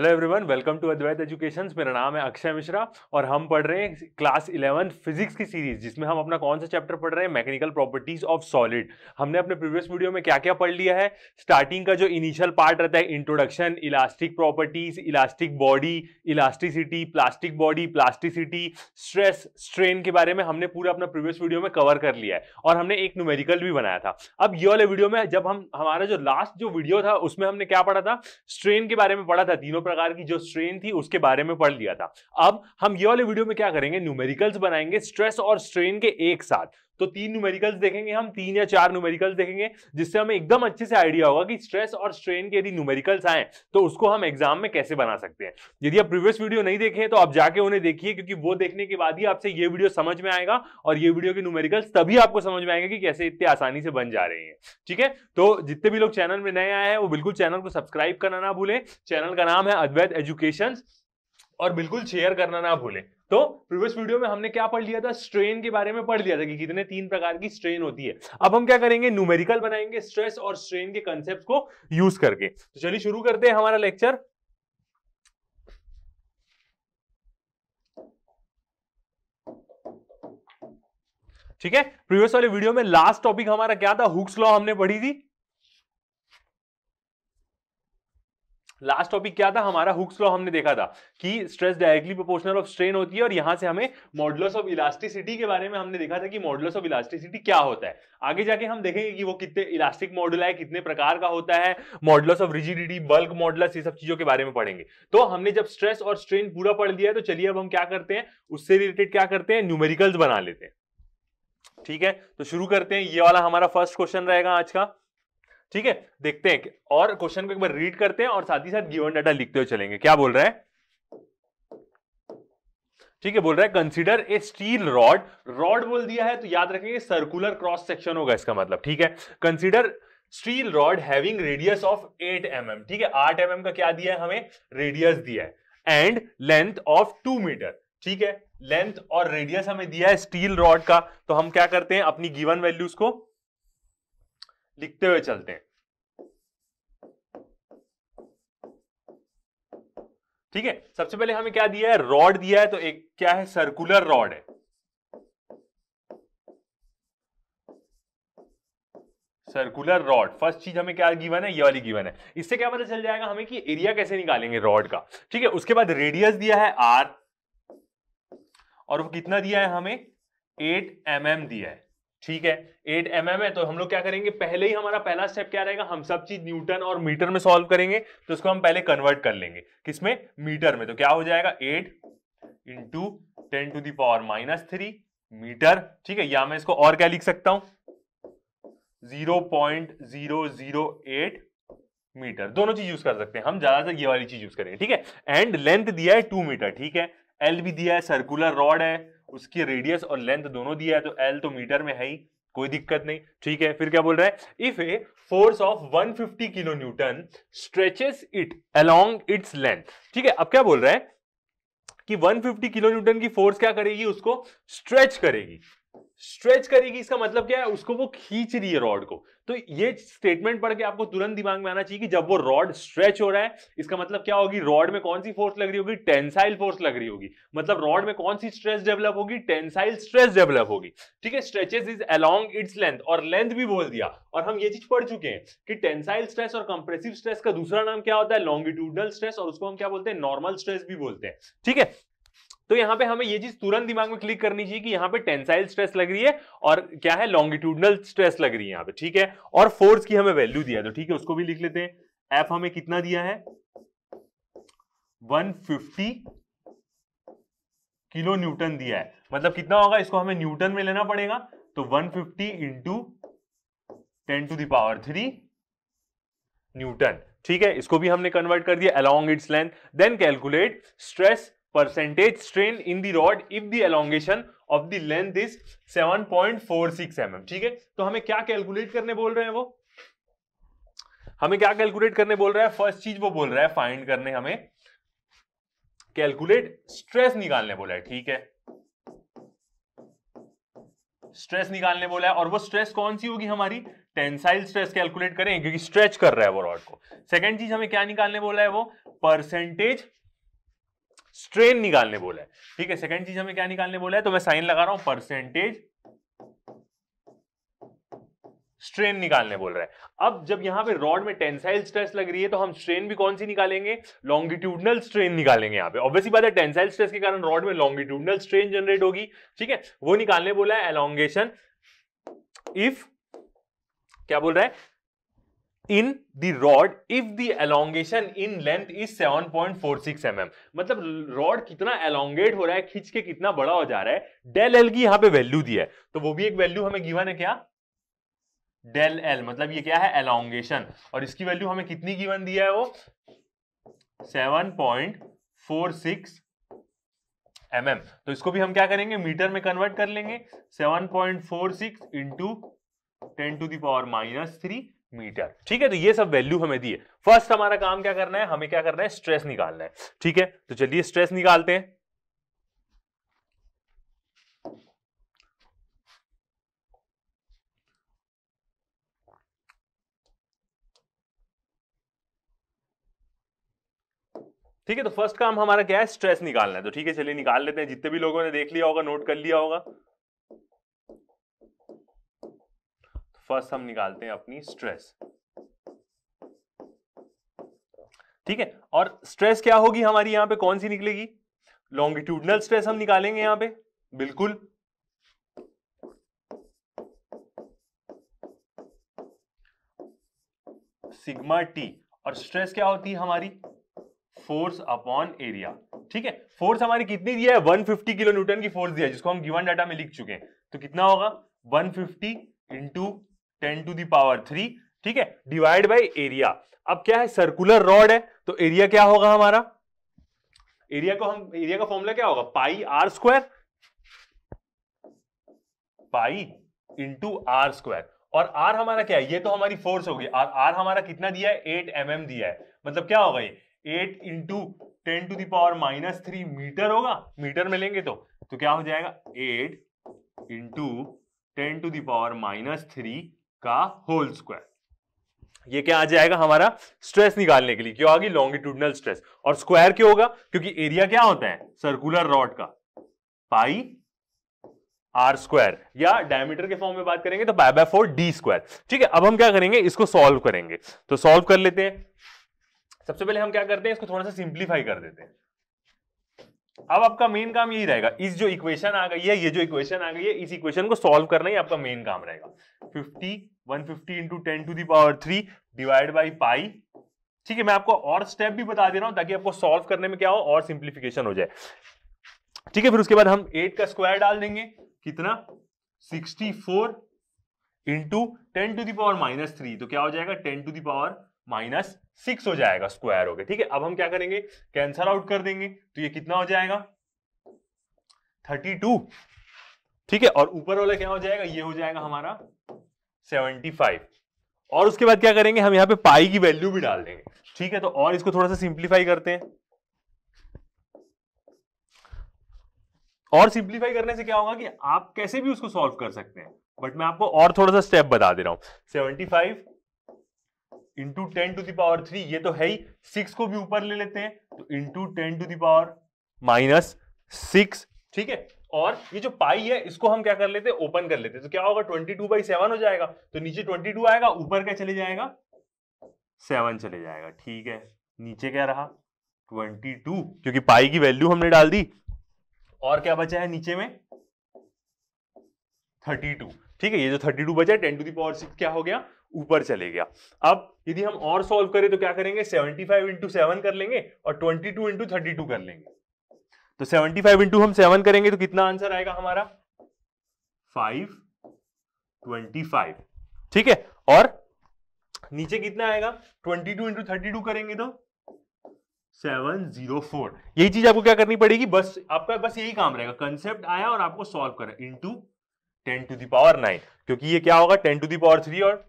hello everyone welcome to Advait education मेरा नाम है अक्षय मिश्रा और हम पढ़ रहे हैं क्लास इलेवन फिजिक्स की सीरीज जिसमें हम अपना कौन सा चैप्टर पढ़ रहे हैं मैकेनिकल प्रॉपर्टीज ऑफ सॉलिड हमने अपने प्रीवियस वीडियो में क्या क्या पढ़ लिया है स्टार्टिंग का जो इनिशियल पार्ट रहता है introduction elastic properties elastic body elasticity plastic body plasticity stress strain के बारे में हमने पूरा अपना प्रीवियस वीडियो में कवर कर लिया है और हमने एक न्यूमेरिकल भी बनाया था अब ये वाले वीडियो में जब हम हमारा जो लास्ट जो वीडियो था उसमें हमने क्या पढ़ा था स्ट्रेन के बारे में पढ़ा था तीनों प्रकार की जो स्ट्रेन थी उसके बारे में पढ़ लिया था अब हम ये वाले वीडियो में क्या करेंगे न्यूमेरिकल्स बनाएंगे स्ट्रेस और स्ट्रेन के एक साथ तो तीन न्यूमेरिकल्स देखेंगे हम तीन या चार न्यूमेरिकल्स देखेंगे जिससे हमें एकदम अच्छे से आइडिया होगा कि स्ट्रेस और स्ट्रेन के यदि न्यूमेरिकल्स आए तो उसको हम एग्जाम में कैसे बना सकते हैं यदि आप प्रीवियस वीडियो नहीं देखे तो आप जाके उन्हें देखिए क्योंकि वो देखने के बाद ही आपसे ये वीडियो समझ में आएगा और ये वीडियो के न्यूमेरिकल्स तभी आपको समझ में आएगा कि कैसे इतने आसानी से बन जा रहे हैं ठीक है तो जितने भी लोग चैनल में नए आए हैं वो बिल्कुल चैनल को सब्सक्राइब करना ना भूलें चैनल का नाम है अद्वैत एजुकेशन और बिल्कुल शेयर करना ना भूलें तो प्रीवियस वीडियो में हमने क्या पढ़ लिया था स्ट्रेन के बारे में पढ़ लिया था कि कितने तीन प्रकार की स्ट्रेन होती है अब हम क्या करेंगे न्यूमेरिकल बनाएंगे स्ट्रेस और स्ट्रेन के कंसेप्ट को यूज करके तो चलिए शुरू करते हैं हमारा लेक्चर ठीक है प्रीवियस वाले वीडियो में लास्ट टॉपिक हमारा क्या था हुक्स लॉ हमने पढ़ी थी लास्ट टॉपिक क्या था हमारा हुक्स लॉ हमने देखा था कि stress directly proportional of strain होती है और यहां से हमें मॉडल्स ऑफ इलास्टिसिटी के बारे में हमने देखा था कि मॉडल्स ऑफ इलास्टिसिटी क्या होता है आगे जाके हम देखेंगे कि वो कितने इलास्टिक मॉडल है कितने प्रकार का होता है models of rigidity bulk models ये सब चीजों के बारे में पढ़ेंगे तो हमने जब स्ट्रेस और स्ट्रेन पूरा पढ़ लिया है तो चलिए अब हम क्या करते हैं उससे रिलेटेड क्या करते हैं न्यूमेरिकल्स बना लेते हैं ठीक है तो शुरू करते हैं ये वाला हमारा फर्स्ट क्वेश्चन रहेगा आज का ठीक है देखते हैं और क्वेश्चन को एक बार रीड करते हैं और साथ ही साथ गिवन डाटा लिखते हुए चलेंगे क्या बोल रहा है ठीक है बोल रहा है consider a steel rod rod बोल दिया है तो याद रखेंगे सर्कुलर क्रॉस सेक्शन होगा इसका मतलब ठीक है consider steel rod having radius of 8 M mm, ठीक है 8 एम mm का क्या दिया है हमें रेडियस दिया है एंड लेंथ ऑफ 2 मीटर ठीक है लेंथ और रेडियस हमें दिया है स्टील रॉड का तो हम क्या करते हैं अपनी गिवन वैल्यूज को लिखते हुए चलते हैं ठीक है सबसे पहले हमें क्या दिया है रॉड दिया है तो एक क्या है सर्कुलर रॉड है सर्कुलर रॉड फर्स्ट चीज हमें क्या गिवन है ये वाली गिवन है इससे क्या पता चल जाएगा हमें कि एरिया कैसे निकालेंगे रॉड का ठीक है उसके बाद रेडियस दिया है आर और वो कितना दिया है हमें एट एम mm दिया है ठीक है एट एम mm है तो हम लोग क्या करेंगे पहले ही हमारा पहला स्टेप क्या रहेगा हम सब चीज न्यूटन और मीटर में सॉल्व करेंगे तो इसको हम पहले कन्वर्ट कर लेंगे किसमें मीटर में तो क्या हो जाएगा eight into ten to the power minus three metre ठीक है या मैं इसको और क्या लिख सकता हूं zero point zero zero eight meter दोनों चीज यूज कर सकते हैं हम ज्यादातर ये वाली चीज यूज करेंगे ठीक है एंड लेंथ दिया है टू मीटर ठीक है एल भी दिया है सर्कुलर रॉड है उसकी रेडियस और लेंथ दोनों दिया है तो एल तो मीटर में है ही कोई दिक्कत नहीं ठीक है फिर क्या बोल रहा है if a force of 150 kilo newton stretches it along its length ठीक है अब क्या बोल रहा है कि 150 किलो न्यूटन की फोर्स क्या करेगी उसको स्ट्रेच करेगी स्ट्रेच करेगी इसका मतलब क्या है उसको वो खींच रही है रॉड को तो ये स्टेटमेंट पढ़ के आपको तुरंत दिमाग में आना चाहिए कि जब वो रॉड स्ट्रेच हो रहा है इसका मतलब क्या होगी रॉड में कौन सी फोर्स लग रही होगी टेंसाइल फोर्स लग रही होगी मतलब रॉड में कौन सी स्ट्रेस डेवलप होगी टेंसाइल स्ट्रेस डेवलप होगी ठीक है stretches is along its length और लेंथ भी बोल दिया और हम ये चीज पढ़ चुके हैं कि टेंसाइल स्ट्रेस और कंप्रेसिव स्ट्रेस का दूसरा नाम क्या होता है लॉन्गिट्यूडनल स्ट्रेस और उसको हम क्या बोलते हैं नॉर्मल स्ट्रेस भी बोलते हैं ठीक है तो यहां पे हमें ये चीज तुरंत दिमाग में क्लिक करनी चाहिए कि यहां पे टेंसाइल स्ट्रेस लग रही है और क्या है लॉन्गिट्यूडनल स्ट्रेस लग रही है यहां पे ठीक है और फोर्स की हमें वैल्यू दिया तो ठीक है उसको भी लिख लेते हैं एफ हमें कितना दिया है 150 किलो न्यूटन दिया है मतलब कितना होगा इसको हमें न्यूटन में लेना पड़ेगा तो one fifty into ten to the power three newton ठीक है इसको भी हमने कन्वर्ट कर दिया along its length then calculate stress percentage strain in the rod if the elongation of the length is 7.46 mm ठीक है तो हमें क्या कैलकुलेट करने बोल रहे हैं वो हमें क्या कैलकुलेट करने बोल रहा है फर्स्ट चीज वो बोल रहा है फाइंड करने हमें कैलकुलेट स्ट्रेस निकालने बोला है ठीक है स्ट्रेस निकालने बोला है और वो स्ट्रेस कौन सी होगी हमारी टेंसाइल स्ट्रेस कैलकुलेट करें क्योंकि स्ट्रेच कर रहा है वो रॉड को सेकंड चीज हमें क्या निकालने बोला है वो परसेंटेज स्ट्रेन निकालने बोला है ठीक है सेकंड चीज हमें क्या निकालने बोला है तो मैं साइन लगा रहा हूं परसेंटेज स्ट्रेन निकालने बोल रहा है अब जब यहां पे रॉड में टेंसाइल स्ट्रेस लग रही है तो हम स्ट्रेन भी कौन सी निकालेंगे लॉन्गिट्यूडनल स्ट्रेन निकालेंगे यहां पे ऑब्वियसली बात है टेंसाइल स्ट्रेस के कारण रॉड में लॉन्गिट्यूडनल स्ट्रेन जनरेट होगी ठीक है वो निकालने बोला है एलोंगेशन इफ क्या बोल रहा है in the rod if the elongation in length is 7.46 point mm मतलब रॉड कितना एलोंगेट हो रहा है खींच के कितना बड़ा हो जा रहा है डेल एल की यहां पे वैल्यू दी है तो वो भी एक वैल्यू हमें गिवन है क्या डेल एल मतलब ये क्या है एलोंगेशन और इसकी वैल्यू हमें कितनी गिवन दिया है वो 7.46 पॉइंट mm तो इसको भी हम क्या करेंगे मीटर में कन्वर्ट कर लेंगे 7.46 point four six into ten to the power minus three metre ठीक है तो ये सब वैल्यू हमें दी है फर्स्ट हमारा काम क्या करना है हमें क्या करना है स्ट्रेस निकालना है ठीक है तो चलिए स्ट्रेस निकालते हैं ठीक है तो फर्स्ट काम हमारा क्या है स्ट्रेस निकालना है तो ठीक है चलिए निकाल लेते हैं जितने भी लोगों ने देख लिया होगा नोट कर लिया होगा फर्स्ट हम निकालते हैं अपनी स्ट्रेस ठीक है और स्ट्रेस क्या होगी हमारी यहां पे कौन सी निकलेगी लॉन्गिट्यूडनल स्ट्रेस हम निकालेंगे यहां पे बिल्कुल सिग्मा टी और स्ट्रेस क्या होती है हमारी फोर्स अपॉन एरिया ठीक है फोर्स हमारी कितनी दिया है 150 किलो न्यूटन की फोर्स दिया है जिसको हम गिवन डाटा में लिख चुके हैं तो कितना होगा 150 fifty into ten to the power three ठीक है डिवाइड बाई एरिया अब क्या है सर्कुलर रॉड है तो एरिया क्या होगा हमारा एरिया को हम एरिया का फॉर्मूला क्या होगा pi R square pi into R square और आर हमारा क्या है ये तो हमारी फोर्स होगी और आर हमारा कितना दिया है एट एम mm दिया है मतलब क्या होगा ये eight into ten to the power minus three meter होगा मीटर में लेंगे तो तो क्या हो जाएगा eight into ten to the power minus three का होल स्क्वायर ये क्या आ जाएगा हमारा स्ट्रेस निकालने के लिए क्यों आगे लॉन्गिट्यूडनल स्ट्रेस और स्क्वायर क्यों होगा क्योंकि एरिया क्या होता है सर्कुलर रॉड का पाई आर स्क्वायर या डायमीटर के फॉर्म में बात करेंगे तो pi by four D square ठीक है अब हम क्या करेंगे इसको सॉल्व करेंगे तो सॉल्व कर लेते हैं सबसे पहले हम क्या करते हैं इसको थोड़ा सा सिंप्लीफाई कर देते हैं अब आपका मेन काम यही रहेगा इस जो इक्वेशन आ गई है ये जो इक्वेशन आ गई है इस इक्वेशन को सॉल्व करना ही आपका मेन काम रहेगा 50 150 into ten to the power three divide by pi ठीक है मैं आपको और स्टेप भी बता दे रहा हूं ताकि आपको सॉल्व करने में क्या हो और सिंप्लीफिकेशन हो जाए ठीक है फिर उसके बाद हम एट का स्क्वायर डाल देंगे कितना sixty four into ten to the power minus three तो क्या हो जाएगा ten to the power minus six हो जाएगा स्क्वायर हो गया ठीक है अब हम क्या करेंगे कैंसल आउट कर देंगे तो ये कितना हो जाएगा थर्टी टू ठीक है और ऊपर वाला क्या हो जाएगा ये हो जाएगा हमारा सेवेंटी फाइव और उसके बाद क्या करेंगे हम यहाँ पे पाई की वैल्यू भी डाल देंगे ठीक है तो और इसको थोड़ा सा सिंप्लीफाई करते हैं और सिंप्लीफाई करने से क्या होगा कि आप कैसे भी उसको सॉल्व कर सकते हैं बट मैं आपको और थोड़ा सा स्टेप बता दे रहा हूं seventy five into ten to the power three ये तो है ही सिक्स को भी ऊपर ले लेते हैं तो into ten to the power minus six ठीक है और ये जो पाई है इसको हम क्या कर लेते हैं ओपन कर लेते हैं तो क्या होगा ट्वेंटी टू बाई सेवन हो जाएगा तो नीचे ट्वेंटी टू आएगा ऊपर क्या चले जाएगा सेवन चले जाएगा ठीक है नीचे क्या रहा ट्वेंटी टू क्योंकि पाई की वैल्यू हमने डाल दी और क्या बचा है नीचे में थर्टी टू ठीक है ये जो थर्टी टू बचा है टेन टू दावर सिक्स क्या हो गया ऊपर चले गया अब यदि हम और सॉल्व करें तो क्या करेंगे 75 फाइव इंटू सेवन कर लेंगे और 22 टू इंटू थर्टी कर लेंगे तो 75 फाइव इंटू हम सेवन करेंगे तो कितना आंसर आएगा हमारा 5 25 ठीक है और नीचे कितना आएगा 22 टू इंटू थर्टी करेंगे तो 704 यही चीज आपको क्या करनी पड़ेगी बस आपका बस यही काम रहेगा कंसेप्ट आया और आपको सॉल्व करें into ten to the power nine क्योंकि ये क्या होगा टेन टू दावर थ्री और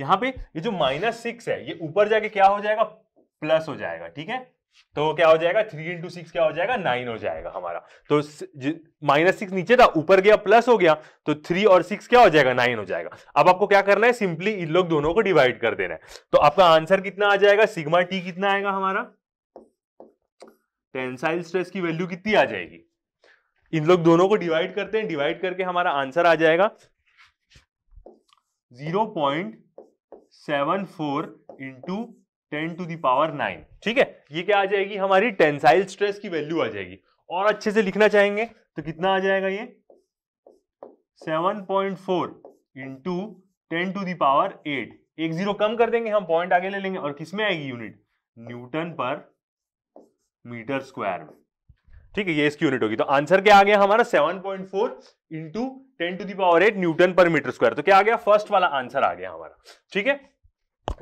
यहां पे ये जो माइनस सिक्स है ये ऊपर जाके क्या हो जाएगा प्लस हो जाएगा ठीक है तो क्या हो जाएगा थ्री इंटू सिक्स क्या हो जाएगा नाइन हो जाएगा हमारा तो माइनस सिक्स नीचे था ऊपर गया प्लस हो गया तो थ्री और सिक्स क्या हो जाएगा नाइन हो जाएगा अब आपको क्या करना है सिंपली इन लोग दोनों को डिवाइड कर देना है तो आपका आंसर कितना आ जाएगा सिग्मा टी कितना आएगा हमारा टेंसाइल स्ट्रेस की वैल्यू कितनी आ जाएगी इन लोग दोनों को डिवाइड करते हैं डिवाइड करके हमारा आंसर आ जाएगा zero point seven four into ten to the power nine ठीक है ये क्या आ जाएगी हमारी टेंसाइल स्ट्रेस की वैल्यू आ जाएगी और अच्छे से लिखना चाहेंगे तो कितना आ जाएगा ये seven point four into ten to the power eight एक जीरो कम कर देंगे हम पॉइंट आगे ले लेंगे और किसमें आएगी यूनिट न्यूटन पर मीटर स्क्वायर में ठीक है ये इसकी यूनिट होगी तो आंसर क्या आ गया हमारा 7.4 point four into ten to the power eight newton पर मीटर स्क्वायर तो क्या आ गया फर्स्ट वाला आंसर आ गया हमारा ठीक है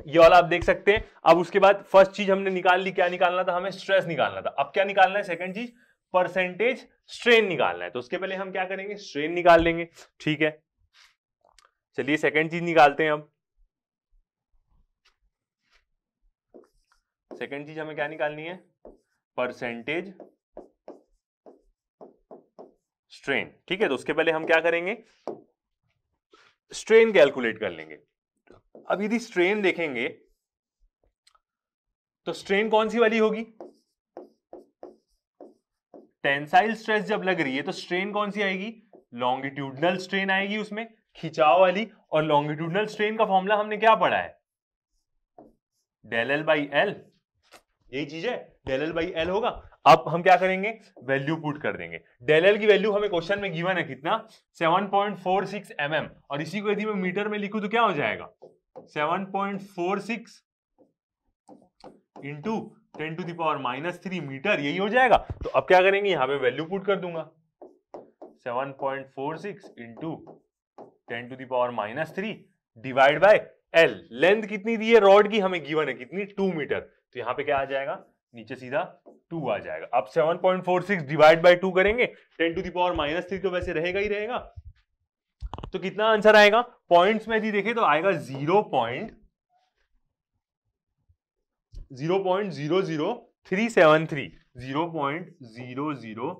ये वाला आप देख सकते हैं अब उसके बाद फर्स्ट चीज हमने निकाल ली क्या निकालना था हमें स्ट्रेस निकालना था अब क्या निकालना है सेकंड चीज परसेंटेज स्ट्रेन निकालना है तो उसके पहले हम क्या करेंगे स्ट्रेन निकाल लेंगे ठीक है चलिए सेकंड चीज निकालते हैं अब सेकंड चीज हमें क्या निकालनी है परसेंटेज स्ट्रेन ठीक है तो उसके पहले हम क्या करेंगे स्ट्रेन कैलकुलेट कर लेंगे अब यदि स्ट्रेन देखेंगे तो स्ट्रेन कौन सी वाली होगी टेंसाइल स्ट्रेस जब लग रही है तो स्ट्रेन कौन सी आएगी लॉन्गिट्यूडनल स्ट्रेन आएगी उसमें खिंचाव वाली और लॉन्गिट्यूडनल स्ट्रेन का फॉर्मूला हमने क्या पढ़ा है डेल एल बाई एल यही चीज है डेल एल बाई एल होगा अब हम क्या करेंगे वैल्यू पुट कर देंगे डेल एल की वैल्यू हमें क्वेश्चन में गिवन है कितना 7.46 पॉइंट mm, और इसी को यदि मैं मीटर में लिखूं तो क्या हो जाएगा 7.46 point four six into ten to the power minus three meter यही हो जाएगा तो अब क्या करेंगे यहां पे वैल्यू पुट कर दूंगा 7.46 point four six into ten to the power minus three divide by L length कितनी दी है रॉड की हमें गिवन है कितनी टू मीटर तो यहाँ पे क्या आ जाएगा नीचे सीधा टू आ जाएगा अब 7.46 डिवाइड बाई टू करेंगे ten to the power minus three तो वैसे रहेगा ही रहेगा तो कितना आंसर आएगा पॉइंट्स में यदि देखें तो आएगा zero point zero point zero zero three seven three zero point zero zero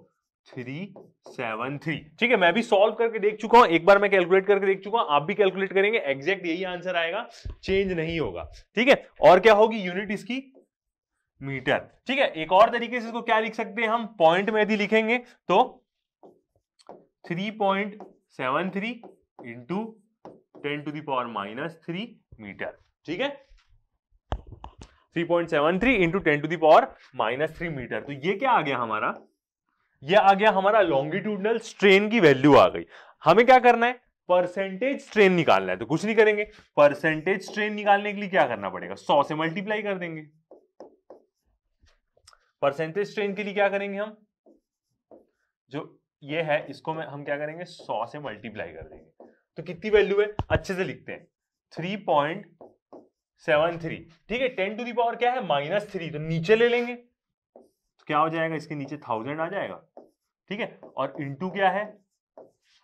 three seven three ठीक है मैं भी सॉल्व करके देख चुका हूं एक बार मैं कैलकुलेट करके देख चुका हूं आप भी कैलकुलेट करेंगे एग्जैक्ट यही आंसर आएगा चेंज नहीं होगा ठीक है और क्या होगी यूनिट इसकी मीटर ठीक है एक और तरीके से इसको क्या लिख सकते हैं हम पॉइंट में यदि लिखेंगे तो 3.73 point seven three into ten to the power minus three metre ठीक है 3.73 point seven three into ten to the power minus three meter तो ये क्या आ गया हमारा ये आ गया हमारा लॉन्गिट्यूडनल स्ट्रेन की वैल्यू आ गई हमें क्या करना है परसेंटेज स्ट्रेन निकालना है तो कुछ नहीं करेंगे परसेंटेज स्ट्रेन निकालने के लिए क्या करना पड़ेगा सौ से मल्टीप्लाई कर देंगे परसेंटेज स्ट्रेन के लिए क्या करेंगे हम जो ये है इसको में हम क्या करेंगे सौ से मल्टीप्लाई कर देंगे तो कितनी वैल्यू है अच्छे से लिखते हैं थ्री पॉइंट सेवन थ्री ठीक है टेन टू दी पावर क्या है माइनस थ्री तो नीचे ले लेंगे तो क्या हो जाएगा इसके नीचे थाउजेंड आ जाएगा ठीक है और इनटू क्या है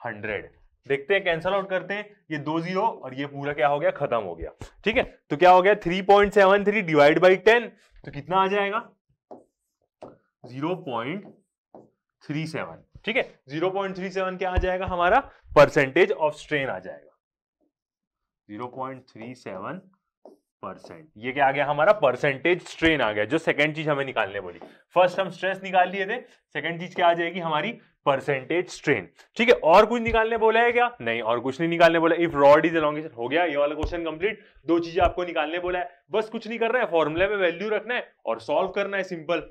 हंड्रेड देखते हैं कैंसल आउट करते हैं ये दो जीरो और ये पूरा क्या हो गया खत्म हो गया ठीक है तो क्या हो गया three point seven three divide by ten तो कितना आ जाएगा जीरो पॉइंट थ्री सेवन ठीक है जीरो पॉइंट थ्री सेवन क्या आ जाएगा हमारा परसेंटेज ऑफ स्ट्रेन आ जाएगा zero point three seven percent ये क्या आ गया हमारा परसेंटेज स्ट्रेन आ गया जो सेकंड चीज हमें निकालने बोली फर्स्ट हम स्ट्रेस निकाल लिए थे सेकंड चीज क्या आ जाएगी हमारी परसेंटेज स्ट्रेन ठीक है और कुछ निकालने बोला है क्या नहीं और कुछ नहीं निकालने बोला इफ रॉड इज अलॉन्गेशन हो गया ये वाला क्वेश्चन कंप्लीट दो चीजें आपको निकालने बोला है बस कुछ नहीं कर रहा है फॉर्मुला में वैल्यू रखना है और सॉल्व करना है सिंपल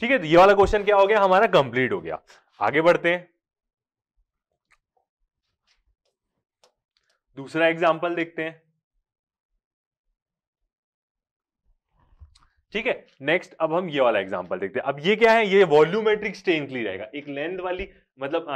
ठीक है ये वाला क्वेश्चन क्या हो गया हमारा कंप्लीट हो गया आगे बढ़ते हैं दूसरा एग्जाम्पल देखते हैं ठीक है नेक्स्ट अब हम ये वाला एग्जाम्पल देखते हैं अब ये क्या है ये वॉल्यूमेट्रिक स्ट्रेन के लिए रहेगा एक लेंथ वाली मतलब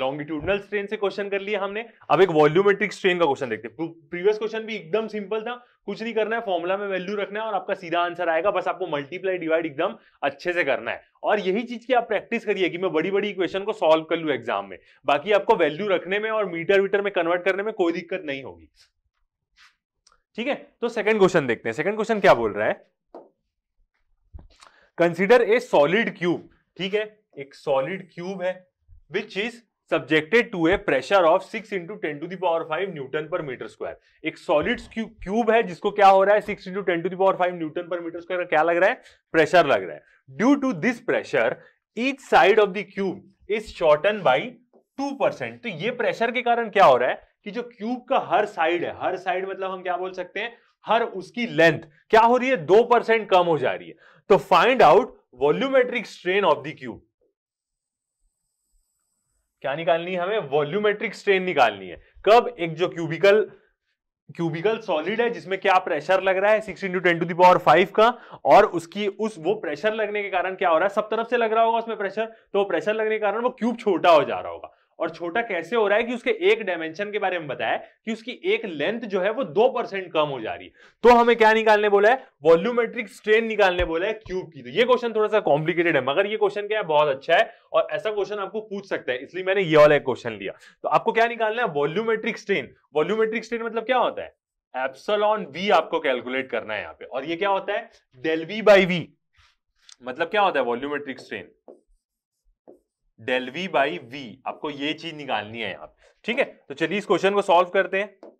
लॉन्गिट्यूडनल स्ट्रेन से क्वेश्चन कर लिया हमने अब एक वॉल्यूमेट्रिक स्ट्रेन का क्वेश्चन देखते हैं प्रीवियस क्वेश्चन भी एकदम सिंपल था कुछ नहीं करना है फॉर्मुला में वैल्यू रखना है और आपका सीधा आंसर आएगा बस आपको मल्टीप्लाई डिवाइड एकदम अच्छे से करना है और यही चीज की आप प्रैक्टिस करिए कि मैं बड़ी बड़ी इक्वेशन को सॉल्व कर लू एग्जाम में बाकी आपको वैल्यू रखने में और मीटर वीटर में कन्वर्ट करने में कोई दिक्कत नहीं होगी ठीक है तो सेकेंड क्वेश्चन देखते हैं सेकेंड क्वेश्चन क्या बोल रहा है कंसिडर ए सॉलिड क्यूब ठीक है एक सॉलिड क्यूब है which is subjected to a pressure of six into ten to the power five newton पर मीटर स्क्वायर एक सॉलिड क्यूब है जिसको क्या हो रहा है six into ten to the power five newton पर मीटर स्क्वायर क्या लग रहा है प्रेशर लग रहा है due to this pressure each side of the cube is shorten by two percent तो ये प्रेशर के कारण क्या हो रहा है कि जो क्यूब का हर साइड है हर साइड मतलब हम क्या बोल सकते हैं हर उसकी लेंथ क्या हो रही है दो परसेंट कम हो जा रही है तो find out volumetric strain of the cube क्या निकालनी है हमें वॉल्यूमेट्रिक स्ट्रेन निकालनी है कब एक जो क्यूबिकल क्यूबिकल सॉलिड है जिसमें क्या प्रेशर लग रहा है six into ten to the power five का और उसकी उस वो प्रेशर लगने के कारण क्या हो रहा है सब तरफ से लग रहा होगा उसमें प्रेशर तो वो प्रेशर लगने के कारण वो क्यूब छोटा हो जा रहा होगा और छोटा कैसे हो रहा है कि उसके एक डायमेंशन के बारे में बताया कि उसकी एक लेंथ जो है वो दो परसेंट कम हो जा रही है तो हमें क्या निकालने बोला है वॉल्यूमेट्रिक स्ट्रेन निकालने बोला है क्यूब की तो ये क्वेश्चन थोड़ा सा कॉम्प्लिकेटेड है मगर ये क्वेश्चन क्या है बहुत अच्छा है और ऐसा क्वेश्चन आपको पूछ सकता है इसलिए मैंने ये वाला एक क्वेश्चन लिया तो आपको क्या निकालना है वॉल्यूमेट्रिक स्ट्रेन वॉल्यूमेट्रिक स्ट्रेन मतलब क्या होता है एप्सलॉन वी आपको कैलकुलेट करना है यहाँ पे और ये क्या होता है डेल वी बाई वी मतलब क्या होता है volumetric strain del V by V आपको ये चीज निकालनी है यहां ठीक है तो चलिए इस क्वेश्चन को सॉल्व करते हैं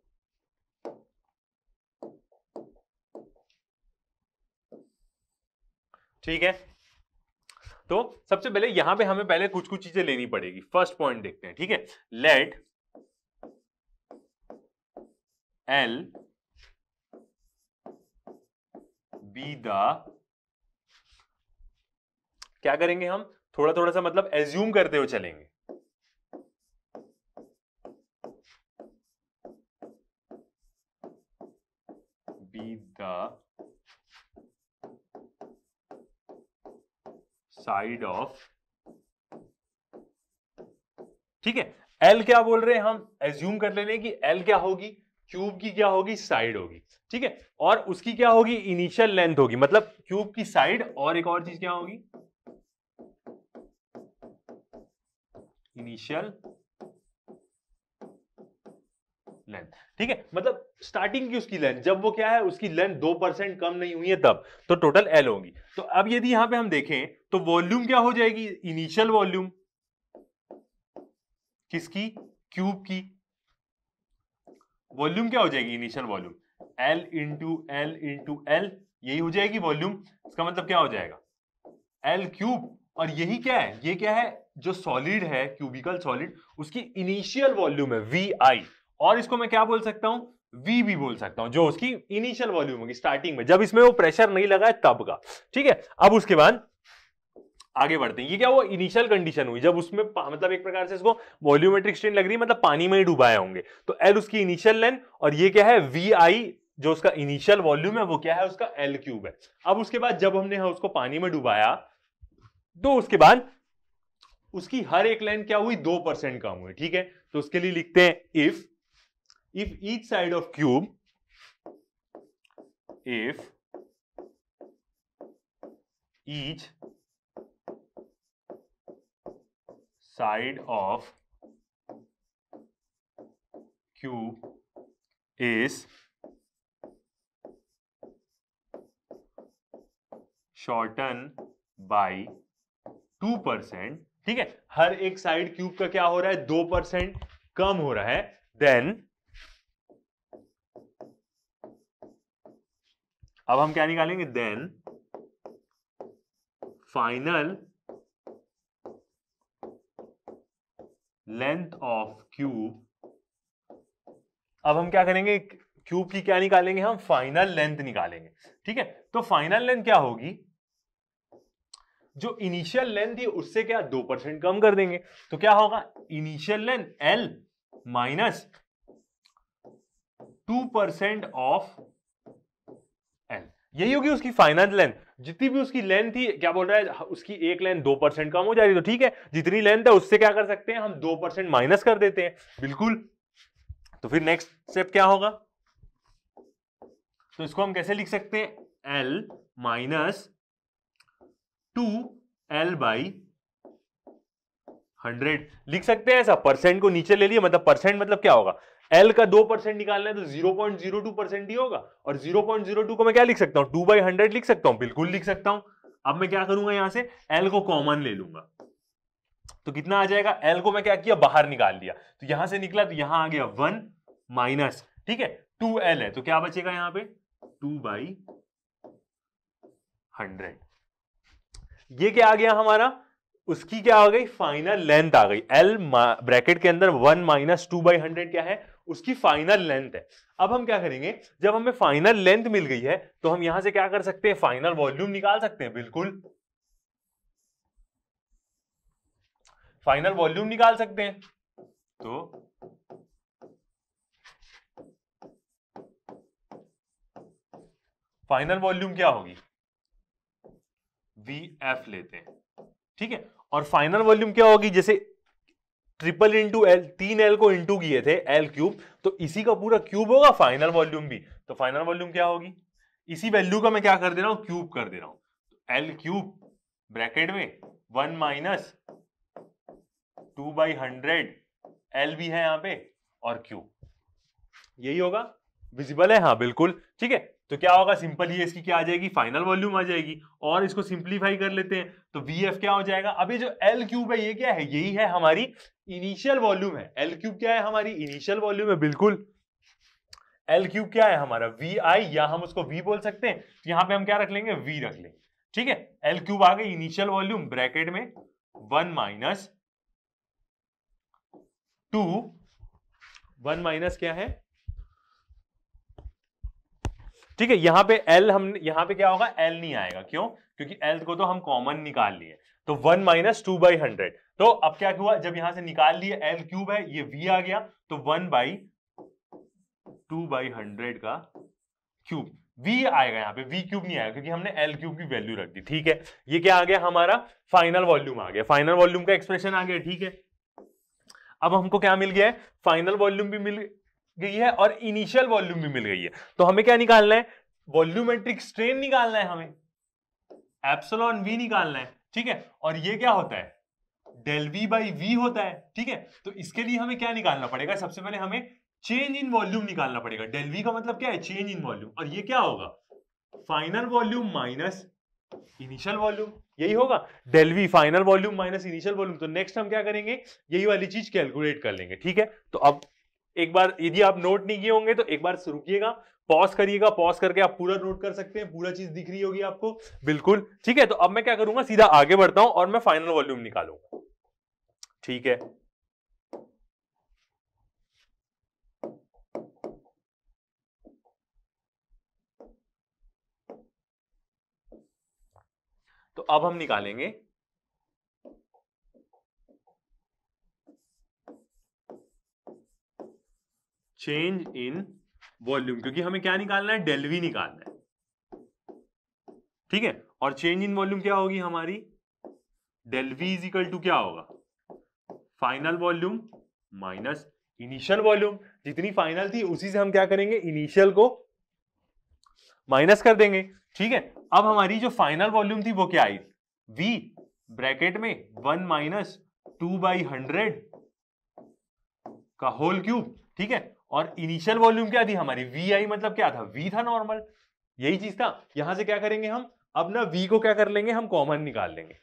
ठीक है तो सबसे पहले यहां पे हमें पहले कुछ कुछ चीजें लेनी पड़ेगी फर्स्ट पॉइंट देखते हैं ठीक है लेट एल बी द क्या करेंगे हम थोड़ा थोड़ा सा मतलब एज्यूम करते हुए चलेंगे बी द साइड ऑफ ठीक है एल क्या बोल रहे हैं हम एज्यूम कर ले कि एल क्या होगी क्यूब की क्या होगी साइड होगी ठीक है और उसकी क्या होगी इनिशियल लेंथ होगी मतलब क्यूब की साइड और एक और चीज क्या होगी इनिशियल लेंथ ठीक है मतलब स्टार्टिंग की उसकी लेंथ जब वो क्या है उसकी लेंथ दो परसेंट कम नहीं हुई है तब तो टोटल एल होगी तो अब यदि यहां पे हम देखें तो वॉल्यूम क्या हो जाएगी इनिशियल वॉल्यूम किसकी क्यूब की वॉल्यूम क्या हो जाएगी initial volume L into L into L यही हो जाएगी वॉल्यूम इसका मतलब क्या हो जाएगा एल क्यूब और यही क्या है ये क्या है जो सॉलिड है क्यूबिकल सॉलिड उसकी इनिशियल वॉल्यूम है वी आई और इसको मैं क्या बोल सकता हूं वी भी बोल सकता हूं जो उसकी इनिशियल वॉल्यूम होगी स्टार्टिंग में जब इसमें वो प्रेशर नहीं लगा है तब का ठीक है अब उसके बाद आगे बढ़ते हैं ये क्या वो इनिशियल कंडीशन हुई जब उसमें मतलब एक प्रकार से इसको वॉल्यूमेट्रिक स्ट्रेन लग रही है मतलब पानी में ही डूबाए होंगे तो एल उसकी इनिशियल लेंथ और ये क्या है वी आई जो उसका इनिशियल वॉल्यूम है वो क्या है उसका एल क्यूब है अब उसके बाद जब हमने उसको पानी में डुबाया तो उसके बाद उसकी हर एक लाइन क्या हुई दो परसेंट कम हुई ठीक है तो उसके लिए लिखते हैं if if each side of cube if each side of cube shorten by two percent ठीक है हर एक साइड क्यूब का क्या हो रहा है दो परसेंट कम हो रहा है देन अब हम क्या निकालेंगे then final length of cube अब हम क्या करेंगे क्यूब की क्या निकालेंगे हम फाइनल लेंथ निकालेंगे ठीक है तो फाइनल लेंथ क्या होगी जो इनिशियल लेंथ थी उससे क्या दो परसेंट कम कर देंगे तो क्या होगा initial length L minus two percent of L यही होगी उसकी फाइनल लेंथ जितनी भी उसकी लेंथ थी क्या बोल रहा है उसकी एक लेंथ दो परसेंट कम हो जा रही तो ठीक है जितनी लेंथ है उससे क्या कर सकते हैं हम दो परसेंट माइनस कर देते हैं बिल्कुल तो फिर नेक्स्ट स्टेप क्या होगा तो इसको हम कैसे लिख सकते हैं L minus two L by hundred लिख सकते हैं ऐसा परसेंट को नीचे ले लिए मतलब परसेंट मतलब क्या होगा एल का दो परसेंट निकालना है तो zero point zero two percent ही होगा और जीरो पॉइंट जीरो टू को मैं क्या लिख सकता हूं टू बाई हंड्रेड लिख सकता हूं बिल्कुल लिख सकता हूं अब मैं क्या करूंगा यहां से एल को कॉमन ले लूंगा तो कितना आ जाएगा एल को मैं क्या किया बाहर निकाल लिया तो यहां से निकला तो यहां आ गया वन माइनस ठीक है टू एल है तो क्या बचेगा यहां पे टू बाई हंड्रेड ये क्या आ गया हमारा उसकी क्या आ गई फाइनल लेंथ आ गई एल ब्रैकेट के अंदर one minus two by hundred क्या है उसकी फाइनल लेंथ है अब हम क्या करेंगे जब हमें फाइनल लेंथ मिल गई है तो हम यहां से क्या कर सकते हैं फाइनल वॉल्यूम निकाल सकते हैं बिल्कुल फाइनल वॉल्यूम निकाल सकते हैं तो फाइनल वॉल्यूम क्या होगी वी एफ लेते हैं ठीक है और फाइनल वॉल्यूम क्या होगी जैसे ट्रिपल इंटू एल तीन एल को इंटू किए थे एल क्यूब तो इसी का पूरा क्यूब होगा फाइनल वॉल्यूम भी तो फाइनल वॉल्यूम क्या होगी इसी वैल्यू का मैं क्या कर दे रहा हूं क्यूब कर दे रहा हूं तो एल क्यूब ब्रैकेट में one minus two by hundred L भी है यहां पे और क्यूब यही होगा विजिबल है हाँ बिल्कुल ठीक है तो क्या होगा सिंपल ये इसकी क्या आ जाएगी फाइनल वॉल्यूम आ जाएगी और इसको सिंप्लीफाई कर लेते हैं तो वी एफ क्या हो जाएगा अभी जो एल क्यूब है ये क्या है यही है हमारी इनिशियल वॉल्यूम है एल क्यूब क्या है हमारी इनिशियल वॉल्यूम है बिल्कुल एल क्यूब क्या है हमारा वी आई या हम उसको वी बोल सकते हैं यहां पर हम क्या रख लेंगे वी रख लेंगे ठीक है एल क्यूब आ गई इनिशियल वॉल्यूम ब्रैकेट में one minus two one minus क्या है ठीक है यहां पे एल हम यहां पे क्या होगा एल नहीं आएगा क्यों क्योंकि एल को तो हम कॉमन निकाल लिए तो one minus two by hundred तो अब क्या हुआ जब यहां से निकाल लिए एल क्यूब है ये वी आ गया तो one by two by hundred का क्यूब v आएगा यहां पे v क्यूब नहीं आएगा क्योंकि हमने l क्यूब की वैल्यू रख दी ठीक है ये क्या आ गया हमारा फाइनल वॉल्यूम आ गया फाइनल वॉल्यूम का एक्सप्रेशन आ गया ठीक है अब हमको क्या मिल गया है फाइनल वॉल्यूम भी मिल गई है और इनिशियल वॉल्यूम भी मिल गई है तो हमें क्या निकालना है वॉल्यूमेट्रिक स्ट्रेन निकालना है हमें एप्सलॉन वी निकालना है ठीक है और ये क्या होता है डेल वी बाई वी होता है ठीक है तो इसके लिए हमें क्या निकालना पड़ेगा सबसे पहले हमें चेंज इन वॉल्यूम निकालना पड़ेगा डेल वी का मतलब क्या है चेंज इन वॉल्यूम और ये क्या होगा final volume minus initial volume यही होगा del V final volume minus initial volume तो नेक्स्ट हम क्या करेंगे यही वाली चीज कैलकुलेट कर लेंगे ठीक है तो अब एक बार यदि आप नोट नहीं किए होंगे तो एक बार रुकिएगा पॉज करिएगा पॉज करके आप पूरा नोट कर सकते हैं पूरा चीज दिख रही होगी आपको बिल्कुल ठीक है तो अब मैं क्या करूंगा सीधा आगे बढ़ता हूं और मैं फाइनल वॉल्यूम निकालूंगा ठीक है तो अब हम निकालेंगे चेंज इन वॉल्यूम क्योंकि हमें क्या निकालना है डेलवी निकालना है ठीक है और चेंज इन वॉल्यूम क्या होगी हमारी डेलवी इज इक्वल टू क्या होगा final volume minus initial volume जितनी फाइनल थी उसी से हम क्या करेंगे इनिशियल को माइनस कर देंगे ठीक है अब हमारी जो फाइनल वॉल्यूम थी वो क्या आई वी ब्रैकेट में one minus two by hundred का होल क्यूब ठीक है और इनिशियल वॉल्यूम क्या थी हमारी वी आई मतलब क्या था वी था नॉर्मल यही चीज था यहां से क्या करेंगे हम अब ना वी को क्या कर लेंगे हम कॉमन निकाल लेंगे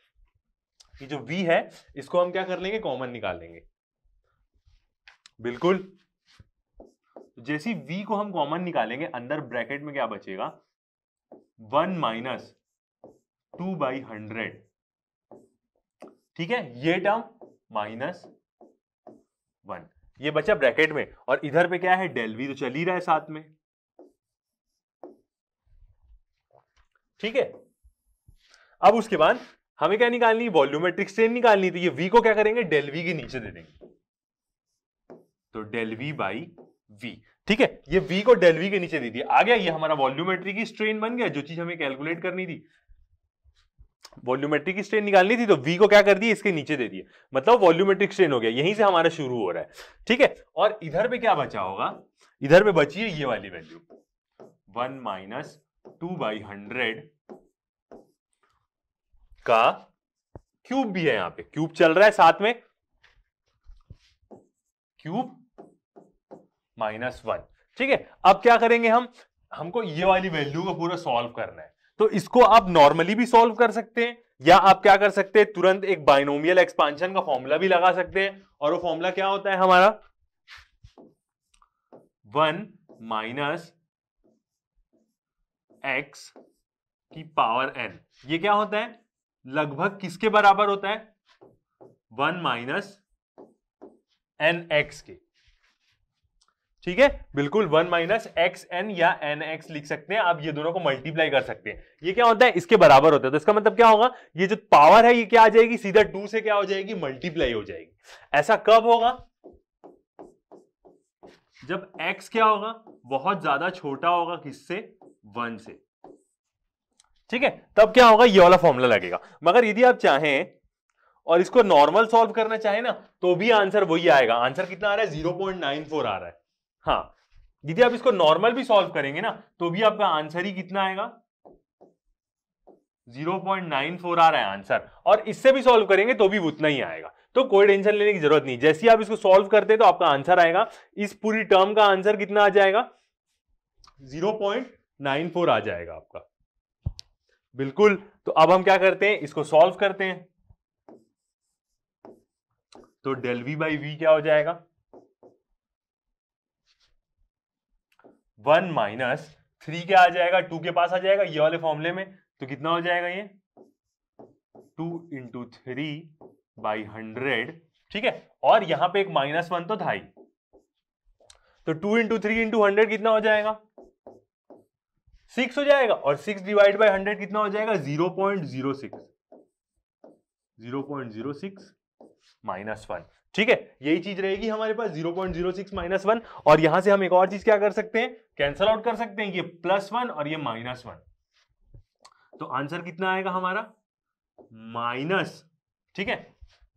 ये जो वी है इसको हम क्या कर लेंगे कॉमन निकाल लेंगे बिल्कुल जैसी वी को हम कॉमन निकालेंगे अंदर ब्रैकेट में क्या बचेगा one minus two by hundred ठीक है ये टर्म माइनस वन ये बचा ब्रैकेट में और इधर पे क्या है डेल वी तो चल ही रहा है साथ में ठीक है अब उसके बाद हमें क्या निकालनी वॉल्यूमेट्रिक स्ट्रेन निकालनी तो ये वी को क्या करेंगे डेल वी के नीचे दे देंगे तो डेल वी बाई वी ठीक है ये वी को डेल वी के नीचे दे दिया आ गया ये हमारा वॉल्यूमेट्रिक स्ट्रेन बन गया जो चीज हमें कैलकुलेट करनी थी वॉल्यूमेट्रिक स्ट्रेन निकालनी थी तो वी को क्या कर दिए इसके नीचे दे दिए मतलब वॉल्यूमेट्रिक स्ट्रेन हो गया यहीं से हमारा शुरू हो रहा है ठीक है और इधर पे क्या बचा होगा इधर पे बची है ये वाली value one minus two by hundred का क्यूब भी है यहां पे क्यूब चल रहा है साथ में क्यूब माइनस वन ठीक है अब क्या करेंगे हम हमको ये वाली वैल्यू को पूरा सॉल्व करना है तो इसको आप नॉर्मली भी सॉल्व कर सकते हैं या आप क्या कर सकते हैं तुरंत एक बाइनोमियल एक्सपांशन का फॉर्मूला भी लगा सकते हैं और वो फॉर्मूला क्या होता है हमारा वन माइनस एक्स की पावर एन ये क्या होता है लगभग किसके बराबर होता है वन माइनस एन एक्स के ठीक है बिल्कुल वन माइनस एक्स एन या एन एक्स लिख सकते हैं आप ये दोनों को मल्टीप्लाई कर सकते हैं ये क्या होता है इसके बराबर होता है तो इसका मतलब क्या होगा ये जो पावर है ये क्या आ जाएगी सीधा टू से क्या हो जाएगी मल्टीप्लाई हो जाएगी ऐसा कब होगा जब x क्या होगा बहुत ज्यादा छोटा होगा किससे वन से ठीक है तब क्या होगा ये वाला फॉर्मूला लगेगा मगर यदि आप चाहें और इसको नॉर्मल सॉल्व करना चाहें ना तो भी आंसर वही आएगा आंसर कितना आ रहा है फोर आ रहा है हाँ दीदी आप इसको नॉर्मल भी सॉल्व करेंगे ना तो भी आपका आंसर ही कितना आएगा 0.94 आ रहा है आंसर और इससे भी सॉल्व करेंगे तो भी उतना ही आएगा तो कोई टेंशन लेने की जरूरत नहीं जैसे ही आप इसको सॉल्व करते हैं तो आपका आंसर आएगा इस पूरी टर्म का आंसर कितना आ जाएगा 0.94 आ जाएगा आपका बिल्कुल तो अब हम क्या करते हैं इसको सॉल्व करते हैं तो डेल वी बाई वी क्या हो जाएगा वन माइनस थ्री क्या आ जाएगा टू के पास आ जाएगा ये वाले फॉर्मूले में तो कितना हो जाएगा ये two into three by hundred ठीक है और यहां पे एक माइनस वन तो था ही तो two into three into hundred कितना हो जाएगा सिक्स हो जाएगा और सिक्स डिवाइड बाई हंड्रेड कितना हो जाएगा zero point zero six zero point zero six minus one ठीक है यही चीज रहेगी हमारे पास zero point zero six minus one और यहां से हम एक और चीज क्या कर सकते हैं कैंसल आउट कर सकते हैं ये प्लस वन और ये माइनस वन तो आंसर कितना आएगा हमारा माइनस ठीक है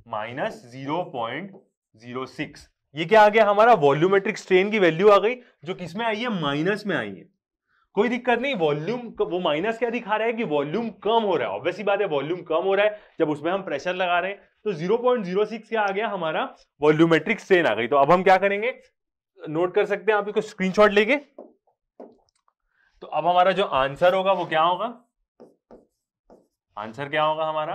minus zero point zero six ये क्या आ गया हमारा वॉल्यूमेट्रिक स्ट्रेन की वैल्यू आ गई जो किसमें आई है माइनस में आई है कोई दिक्कत नहीं वॉल्यूम वो माइनस क्या दिखा रहा है कि वॉल्यूम कम हो रहा है ऑब्वियसली बात है वॉल्यूम कम हो रहा है जब उसमें हम प्रेशर लगा रहे हैं तो 0.06 क्या आ गया हमारा वॉल्यूमेट्रिक स्ट्रेन आ गई तो अब हम क्या करेंगे नोट कर सकते हैं आप इसको स्क्रीनशॉट लेके तो अब हमारा जो आंसर होगा वो क्या होगा आंसर क्या होगा हमारा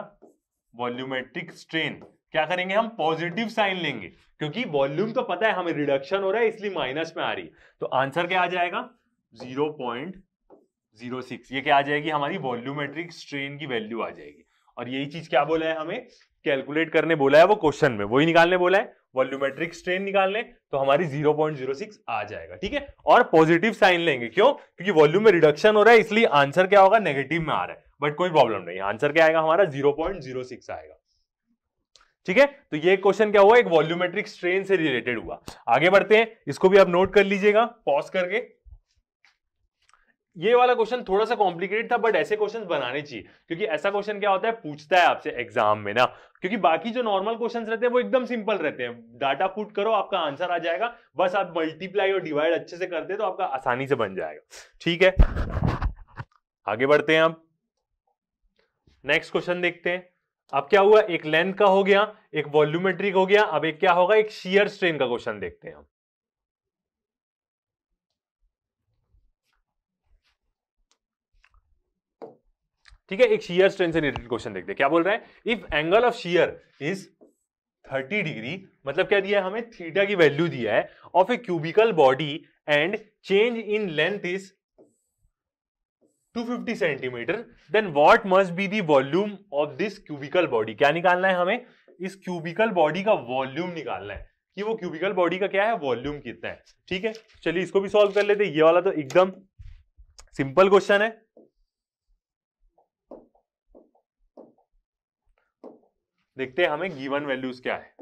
वॉल्यूमेट्रिक स्ट्रेन क्या करेंगे हम पॉजिटिव साइन लेंगे क्योंकि वॉल्यूम तो पता है हमें रिडक्शन हो रहा है इसलिए माइनस में आ रही है तो आंसर क्या आ जाएगा 0.06 ये क्या आ जाएगी हमारी वॉल्यूमेट्रिक स्ट्रेन की वैल्यू आ जाएगी और यही चीज क्या बोला है हमें कैलकुलेट करने बोला है वो क्वेश्चन में वही निकालने बोला है वॉल्यूमेट्रिक स्ट्रेन निकाल लें तो हमारी 0.06 आ जाएगा ठीक है और पॉजिटिव साइन लेंगे क्यों क्योंकि वॉल्यूम में रिडक्शन हो रहा है इसलिए आंसर क्या होगा नेगेटिव में आ रहा है बट कोई प्रॉब्लम नहीं आंसर क्या आएगा हमारा 0.06 आएगा ठीक है तो ये क्वेश्चन क्या हुआ एक वॉल्यूमेट्रिक स्ट्रेन से रिलेटेड हुआ आगे बढ़ते हैं इसको भी आप नोट कर लीजिएगा पॉज करके ये वाला क्वेश्चन थोड़ा सा कॉम्प्लिकेटेड था बट ऐसे क्वेश्चन बनाने चाहिए क्योंकि ऐसा क्वेश्चन क्या होता है पूछता है आपसे एग्जाम में ना क्योंकि बाकी जो नॉर्मल क्वेश्चन रहते हैं वो एकदम सिंपल रहते हैं डाटा पुट करो आपका आंसर आ जाएगा बस आप मल्टीप्लाई और डिवाइड अच्छे से करते हैं तो आपका आसानी से बन जाएगा ठीक है आगे बढ़ते हैं आप नेक्स्ट क्वेश्चन देखते हैं अब क्या हुआ एक लेंथ का हो गया एक वॉल्यूमेट्रिक हो गया अब एक क्या होगा एक शियर स्ट्रेन का क्वेश्चन देखते हैं हम ठीक है एक शीयर स्ट्रेन से रिलेटेड क्वेश्चन देखते हैं क्या बोल रहा है if angle of shear is 30 degree मतलब क्या दिया है हमें थीटा की वैल्यू दिया है of a cubical body and change in length is 250 centimetre then what must be the volume of this cubical body क्या निकालना है हमें इस क्यूबिकल बॉडी का वॉल्यूम निकालना है कि वो क्यूबिकल बॉडी का क्या है वॉल्यूम कितना है ठीक है चलिए इसको भी सॉल्व कर लेते ये वाला तो एकदम सिंपल क्वेश्चन है देखते हैं हमें गिवन वैल्यूज क्या है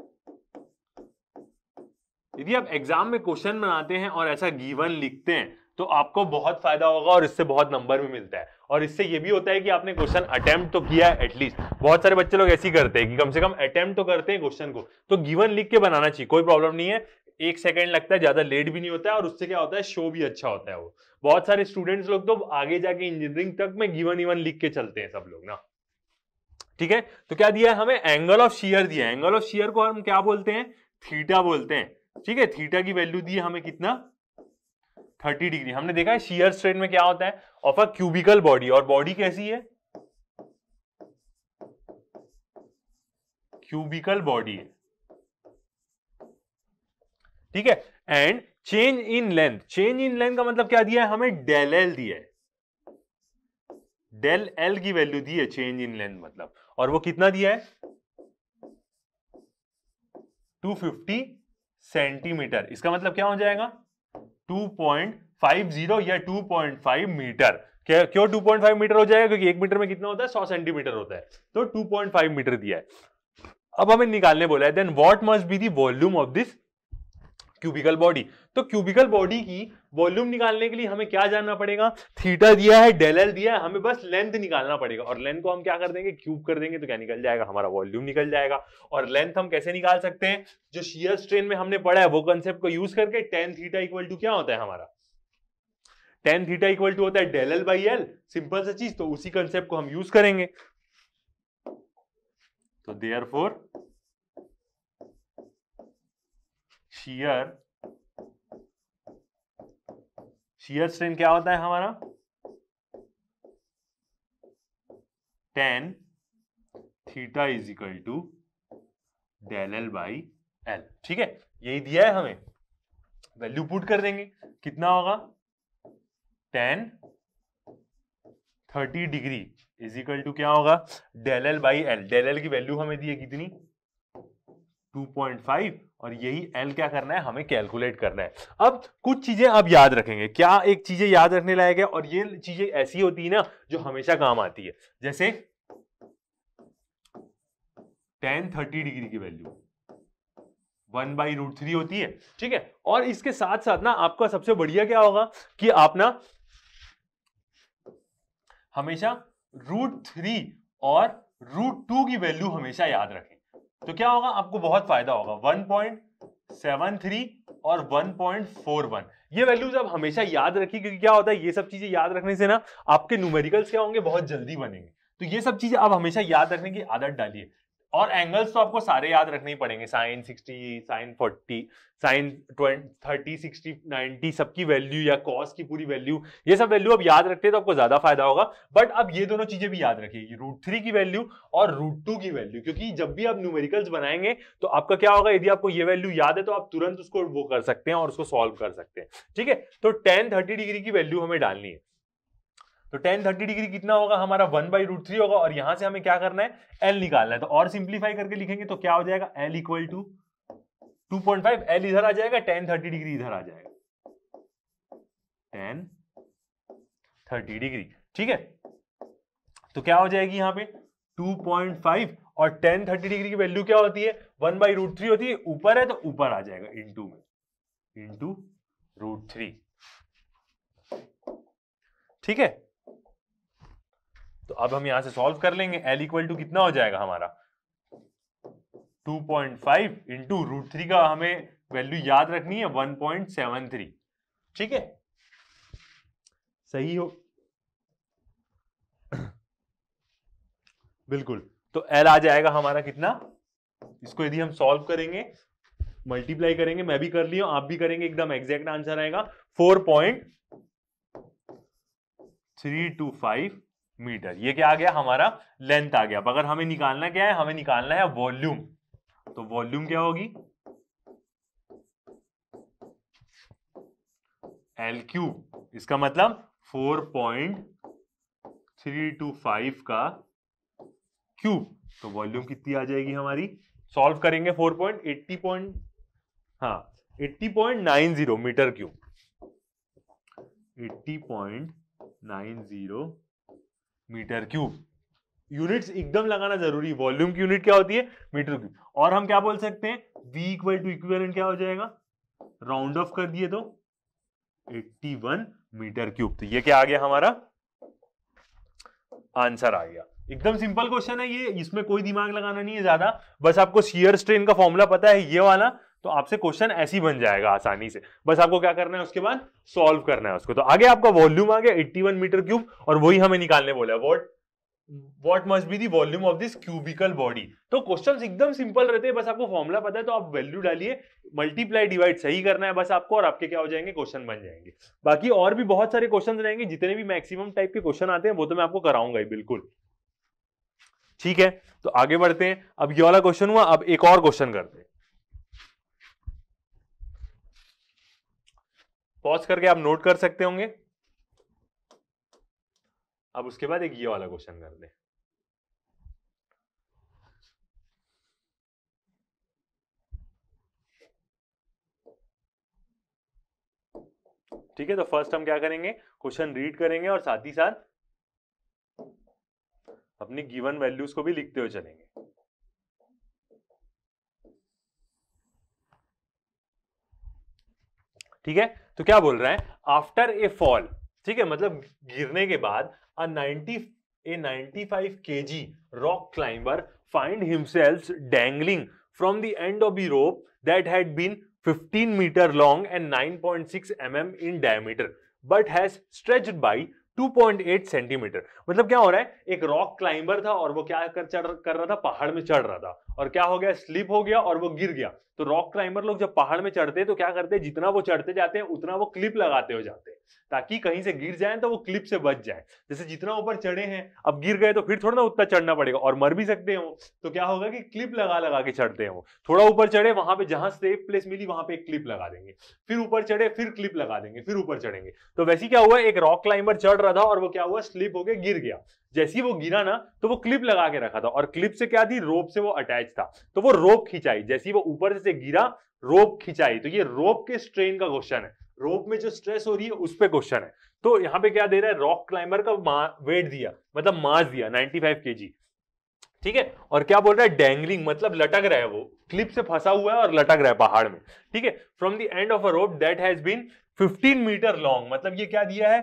यदि आप एग्जाम में क्वेश्चन बनाते हैं और ऐसा गिवन लिखते हैं तो आपको बहुत फायदा होगा और इससे बहुत नंबर भी मिलता है और इससे यह भी होता है कि आपने क्वेश्चन अटेम्प्ट तो किया है एटलीस्ट बहुत सारे बच्चे लोग ऐसे ही करते हैं कि कम से कम अटेम्प्ट तो करते हैं क्वेश्चन को तो गिवन लिख के बनाना चाहिए कोई प्रॉब्लम नहीं है एक सेकंड लगता है ज्यादा लेट भी नहीं होता है और उससे क्या होता है शो भी अच्छा होता है वो बहुत सारे स्टूडेंट्स लोग तो आगे जाके इंजीनियरिंग तक में गिवन इवन लिख के चलते हैं सब लोग ना ठीक है तो क्या दिया है हमें एंगल ऑफ शीयर दिया एंगल ऑफ शीयर को हम क्या बोलते हैं थीटा बोलते हैं ठीक है थीटा की वैल्यू दी है हमें कितना 30 डिग्री हमने देखा है शीयर स्ट्रेन में क्या होता है ऑफ अ क्यूबिकल बॉडी और बॉडी कैसी है क्यूबिकल बॉडी है ठीक है and change in length change in length का मतलब क्या दिया है हमें डेल एल दिया है डेल एल की वैल्यू दी है चेंज इन लेंथ मतलब और वो कितना दिया है 250 सेंटीमीटर इसका मतलब क्या हो जाएगा 2.50 या 2.5 मीटर क्यों 2.5 मीटर हो जाएगा क्योंकि एक मीटर में कितना होता है 100 सेंटीमीटर होता है तो 2.5 मीटर दिया है अब हमें निकालने बोला है then what must be the volume of this cubical body तो क्यूबिकल बॉडी की वॉल्यूम निकालने के लिए हमें क्या जानना पड़ेगा थीटा दिया है डेल एल दिया है हमें बस लेंथ निकालना पड़ेगा और लेंथ को हम क्या कर देंगे क्यूब कर देंगे तो क्या निकल जाएगा हमारा वॉल्यूम निकल जाएगा और लेंथ हम कैसे निकाल सकते हैं जो शियर स्ट्रेन में हमने पढ़ा है वो कंसेप्ट को यूज करके टेन थीटा इक्वल टू क्या होता है हमारा टेन थीटा इक्वल टू होता है del L by L simple सा चीज तो उसी कंसेप्ट को हम यूज करेंगे तो therefore shear shear strain क्या होता है हमारा tan theta is equal to del L by L ठीक है यही दिया है हमें वैल्यू पुट कर देंगे कितना होगा tan thirty degree is equal to क्या होगा del L by L del L की वैल्यू हमें दी है कितनी टू पॉइंट फाइव और यही एल क्या करना है हमें कैलकुलेट करना है अब कुछ चीजें आप याद रखेंगे क्या एक चीजें याद रखने लायक है और ये चीजें ऐसी होती है ना जो हमेशा काम आती है जैसे टेन थर्टी डिग्री की value one by root three होती है ठीक है और इसके साथ साथ ना आपका सबसे बढ़िया क्या होगा कि आप ना हमेशा रूट थ्री और रूट टू की वैल्यू हमेशा याद रखें तो क्या होगा आपको बहुत फायदा होगा 1.73 और 1.41 ये वैल्यूज आप हमेशा याद रखिए क्योंकि क्या होता है ये सब चीजें याद रखने से ना आपके न्यूमेरिकल्स क्या होंगे बहुत जल्दी बनेंगे तो ये सब चीजें आप हमेशा याद रखने की आदत डालिए और एंगल्स तो आपको सारे याद रखने ही पड़ेंगे sine sixty sine forty sine twenty thirty sixty ninety सबकी वैल्यू या कॉस की पूरी वैल्यू ये सब वैल्यू अब याद रखते हैं तो आपको ज्यादा फायदा होगा बट अब ये दोनों चीजें भी याद रखिए रूट थ्री की वैल्यू और रूट टू की वैल्यू क्योंकि जब भी आप न्यूमेरिकल्स बनाएंगे तो आपका क्या होगा यदि आपको ये वैल्यू याद है तो आप तुरंत उसको वो कर सकते हैं और उसको सॉल्व कर सकते हैं ठीक है तो टेन थर्टी डिग्री की वैल्यू हमें डालनी है तो टेन थर्टी डिग्री कितना होगा हमारा वन बाई रूट थ्री होगा और यहां से हमें क्या करना है एल निकालना है तो और सिंप्लीफाई करके लिखेंगे तो क्या हो जाएगा L equal to two point five L इधर आ जाएगा टेन थर्टी डिग्री इधर आ जाएगा टेन थर्टी डिग्री ठीक है तो क्या हो जाएगी यहां पे टू पॉइंट फाइव और टेन थर्टी डिग्री की वैल्यू क्या होती है वन बाई रूट थ्री होती है ऊपर है तो ऊपर आ जाएगा टू में इंटू रूट थ्री ठीक है तो अब हम यहां से सॉल्व कर लेंगे एल इक्वल टू कितना हो जाएगा हमारा 2.5 point five into root three का हमें वैल्यू याद रखनी है 1.73 ठीक है सही हो बिल्कुल तो एल आ जाएगा हमारा कितना इसको यदि हम सॉल्व करेंगे मल्टीप्लाई करेंगे मैं भी कर लिया आप भी करेंगे एकदम एग्जैक्ट आंसर आएगा four point three two five metre ये क्या आ गया हमारा लेंथ आ गया अब अगर हमें निकालना क्या है हमें निकालना है वॉल्यूम तो वॉल्यूम क्या होगी एल क्यूब इसका मतलब 4.325 का क्यूब तो वॉल्यूम कितनी आ जाएगी हमारी सॉल्व करेंगे 4.80 पॉइंट हाँ 80.90 metre cube 80.90 metre cube units एकदम लगाना जरूरी वॉल्यूम की यूनिट क्या होती है मीटर क्यूब और हम क्या बोल सकते हैं v इक्वल टू इक्विवेलेंट क्या हो जाएगा राउंड ऑफ कर दिए तो 81 मीटर क्यूब तो ये क्या आ गया हमारा आंसर आ गया एकदम सिंपल क्वेश्चन है ये इसमें कोई दिमाग लगाना नहीं है ज्यादा बस आपको शियर स्ट्रेन का फॉर्मूला पता है ये वाला तो आपसे क्वेश्चन ऐसी बन जाएगा आसानी से बस आपको क्या करना है उसके बाद सॉल्व करना है उसको तो आगे आपका वॉल्यूम आ गया 81 मीटर क्यूब और वही हमें निकालने बोला what what must be the volume of this cubical body तो क्वेश्चन एकदम सिंपल रहते हैं बस आपको फॉर्मुला पता है तो आप वैल्यू डालिए मल्टीप्लाई डिवाइड सही करना है बस आपको और आपके क्या हो जाएंगे क्वेश्चन बन जाएंगे बाकी और भी बहुत सारे क्वेश्चन रहेंगे जितने भी मैक्सिमम टाइप के क्वेश्चन आते हैं वो तो मैं आपको कराऊंगा ही बिल्कुल ठीक है तो आगे बढ़ते हैं अब ये वाला क्वेश्चन हुआ अब एक और क्वेश्चन करते हैं पॉज करके आप नोट कर सकते होंगे अब उसके बाद एक ये वाला क्वेश्चन कर दें ठीक है तो फर्स्ट हम क्या करेंगे क्वेश्चन रीड करेंगे और साथ ही साथ अपनी गिवन वैल्यूज को भी लिखते हुए चलेंगे ठीक है तो क्या बोल रहा है आफ्टर ए फॉल ठीक है मतलब गिरने के बाद uh 90 a 95 KG rock climber find himself dangling from the end of the rope that had been 15 metre long and 9.6 mm in diameter but has stretch by 2.8 centimetre मतलब क्या हो रहा है एक रॉक क्लाइंबर था और वो क्या कर चढ़ कर रहा था पहाड़ में चढ़ रहा था और क्या हो गया स्लिप हो गया और वो गिर गया तो रॉक क्लाइंबर लोग जब पहाड़ में चढ़ते हैं तो क्या करते हैं जितना वो चढ़ते जाते हैं उतना वो क्लिप लगाते हो जाते हैं ताकि कहीं से गिर जाए तो वो क्लिप से बच जाए जैसे जितना ऊपर चढ़े हैं अब गिर गए तो फिर थोड़ा ना उतना चढ़ना पड़ेगा और मर भी सकते हो तो क्या होगा कि क्लिप लगा लगा के चढ़ते हैं वो थोड़ा ऊपर चढ़े वहां पे जहां सेफ प्लेस मिली वहां पे एक क्लिप लगा देंगे फिर ऊपर चढ़े फिर क्लिप लगा देंगे फिर ऊपर चढ़ेंगे तो वैसे क्या हुआ एक रॉक क्लाइंबर चढ़ रहा था और वो क्या हुआ स्लिप होकर गिर गया जैसी वो गिरा ना तो वो क्लिप लगा के रखा था और क्लिप से क्या थी रोप से वो अटैच था तो वो रोप खिंचाई जैसी वो ऊपर से गिरा रोप खिंचाई तो ये रोप के स्ट्रेन का क्वेश्चन है रोप में जो स्ट्रेस हो रही है उस पर क्वेश्चन है तो यहाँ पे क्या दे रहा है रॉक क्लाइंबर का वेट दिया मतलब मास दिया 95 फाइव ठीक है और क्या बोल रहा है डैंगलिंग मतलब लटक रहा है वो क्लिप से फंसा हुआ है और लटक रहा है पहाड़ में ठीक है from the end of a rope that has been 15 metre long मतलब ये क्या दिया है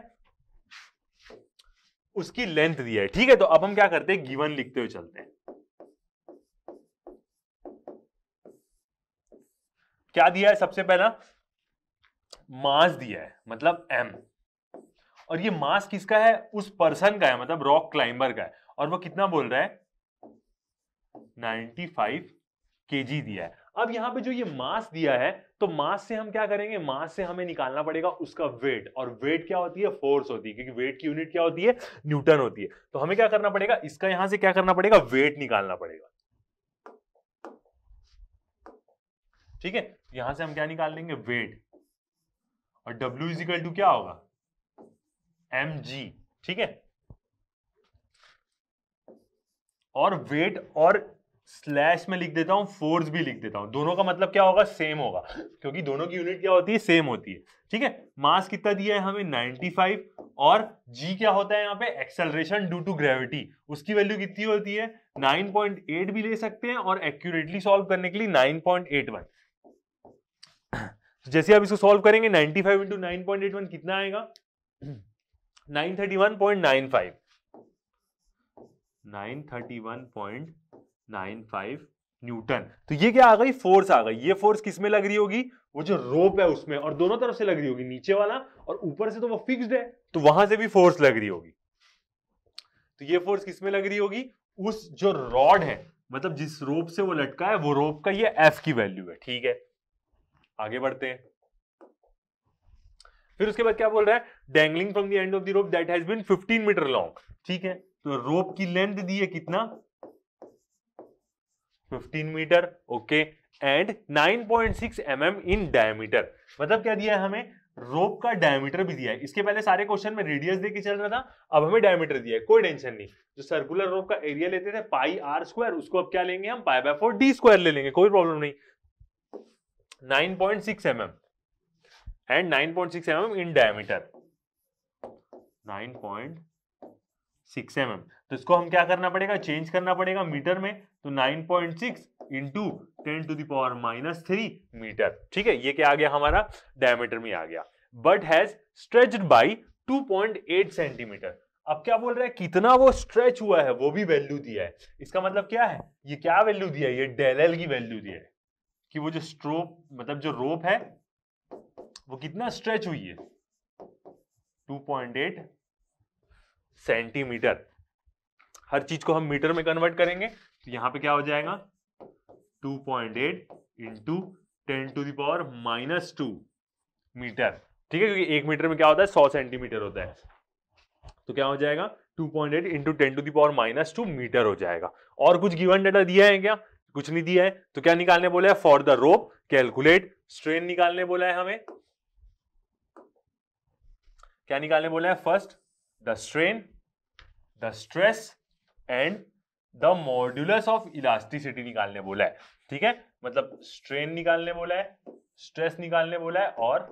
उसकी लेंथ दी है ठीक है तो अब हम क्या करते हैं गिवन लिखते हुए चलते हैं क्या दिया है सबसे पहला मास दिया है मतलब एम और ये मास किसका है उस पर्सन का है मतलब रॉक क्लाइंबर का है और वो कितना बोल रहा है 95 केजी दिया है अब यहाँ पे जो ये मास दिया है तो मास से हम क्या करेंगे मास से हमें निकालना पड़ेगा उसका वेट और वेट क्या होती है फोर्स होती है क्योंकि वेट की यूनिट क्या होती है न्यूटन होती है तो हमें क्या करना पड़ेगा इसका यहां से क्या करना पड़ेगा वेट निकालना पड़ेगा ठीक है यहां से हम क्या निकाल लेंगे वेट और डब्ल्यू इजिकल टू क्या होगा एम जी ठीक है और वेट और स्लैश में लिख देता हूँ फोर्स भी लिख देता हूँ दोनों का मतलब क्या होगा सेम होगा क्योंकि दोनों की यूनिट क्या होती है सेम होती है ठीक है मास कितना दिया है हमें 95 और जी क्या होता है यहाँ पे एक्सेलरेशन ड्यू टू ग्रेविटी उसकी वैल्यू कितनी होती है 9.8 भी ले सकते हैं और एक्यूरेटली सॉल्व करने के लिए नाइन तो जैसे आप इसको सोल्व करेंगे नाइनटी फाइव इंटू कितना आएगा नाइन 931.95 नाइन न्यूटन तो ये क्या आ गई फोर्स आ गई ये फोर्स में लग रही होगी वो जो रोप है उसमें और दोनों तरफ से लग रही होगी नीचे वाला और ऊपर से तो वो फिक्स्ड है तो वहां से भी फोर्स लग रही होगी तो ये फोर्स किसमें लग रही होगी उस जो रॉड है मतलब जिस रोप से वो लटका है वो रोप का ये एफ की वैल्यू है ठीक है आगे बढ़ते हैं फिर उसके बाद क्या बोल रहा है dangling from the end of the rope that has been 15 metre long ठीक है तो रोप की लेंथ दी है कितना 15 metre okay and 9.6 point mm in diameter मतलब क्या दिया है हमें रोप का डायमीटर भी दिया है इसके पहले सारे क्वेश्चन में रेडियस देके चल रहा था अब हमें डायमीटर दिया है कोई टेंशन नहीं जो सर्कुलर रोप का एरिया लेते थे पाई आर स्क्वायर उसको अब क्या लेंगे हम pi by four D square ले लेंगे कोई प्रॉब्लम नहीं 9.6 point six M M and nine point six M M in diameter nine point six M M तो इसको हम क्या करना पड़ेगा चेंज करना पड़ेगा मीटर में तो 9.6 point six into ten to the power minus three metre ठीक है ये क्या आ गया हमारा डायमीटर में आ गया but has stretch by 2.8 centimetre अब क्या बोल रहा है कितना वो स्ट्रेच हुआ है वो भी वैल्यू दिया है इसका मतलब क्या है ये क्या वैल्यू दिया है ये डेल की वैल्यू दिया है कि वो जो स्ट्रोप मतलब जो रोप है वो कितना स्ट्रेच हुई है 2.8 सेंटीमीटर हर चीज को हम मीटर में कन्वर्ट करेंगे तो यहां पे क्या हो जाएगा 2.8 point eight into ten to the power minus two metre ठीक है क्योंकि एक मीटर में क्या होता है 100 सेंटीमीटर होता है तो क्या हो जाएगा 2.8 point eight into ten to the power minus two metre हो जाएगा और कुछ गिवन डाटा दिया है क्या कुछ नहीं दिया है तो क्या निकालने बोला है for the rope calculate strain निकालने बोला है हमें क्या निकालने बोला है first the strain the stress and the modulus of elasticity निकालने बोला है ठीक है मतलब स्ट्रेन निकालने बोला है स्ट्रेस निकालने बोला है और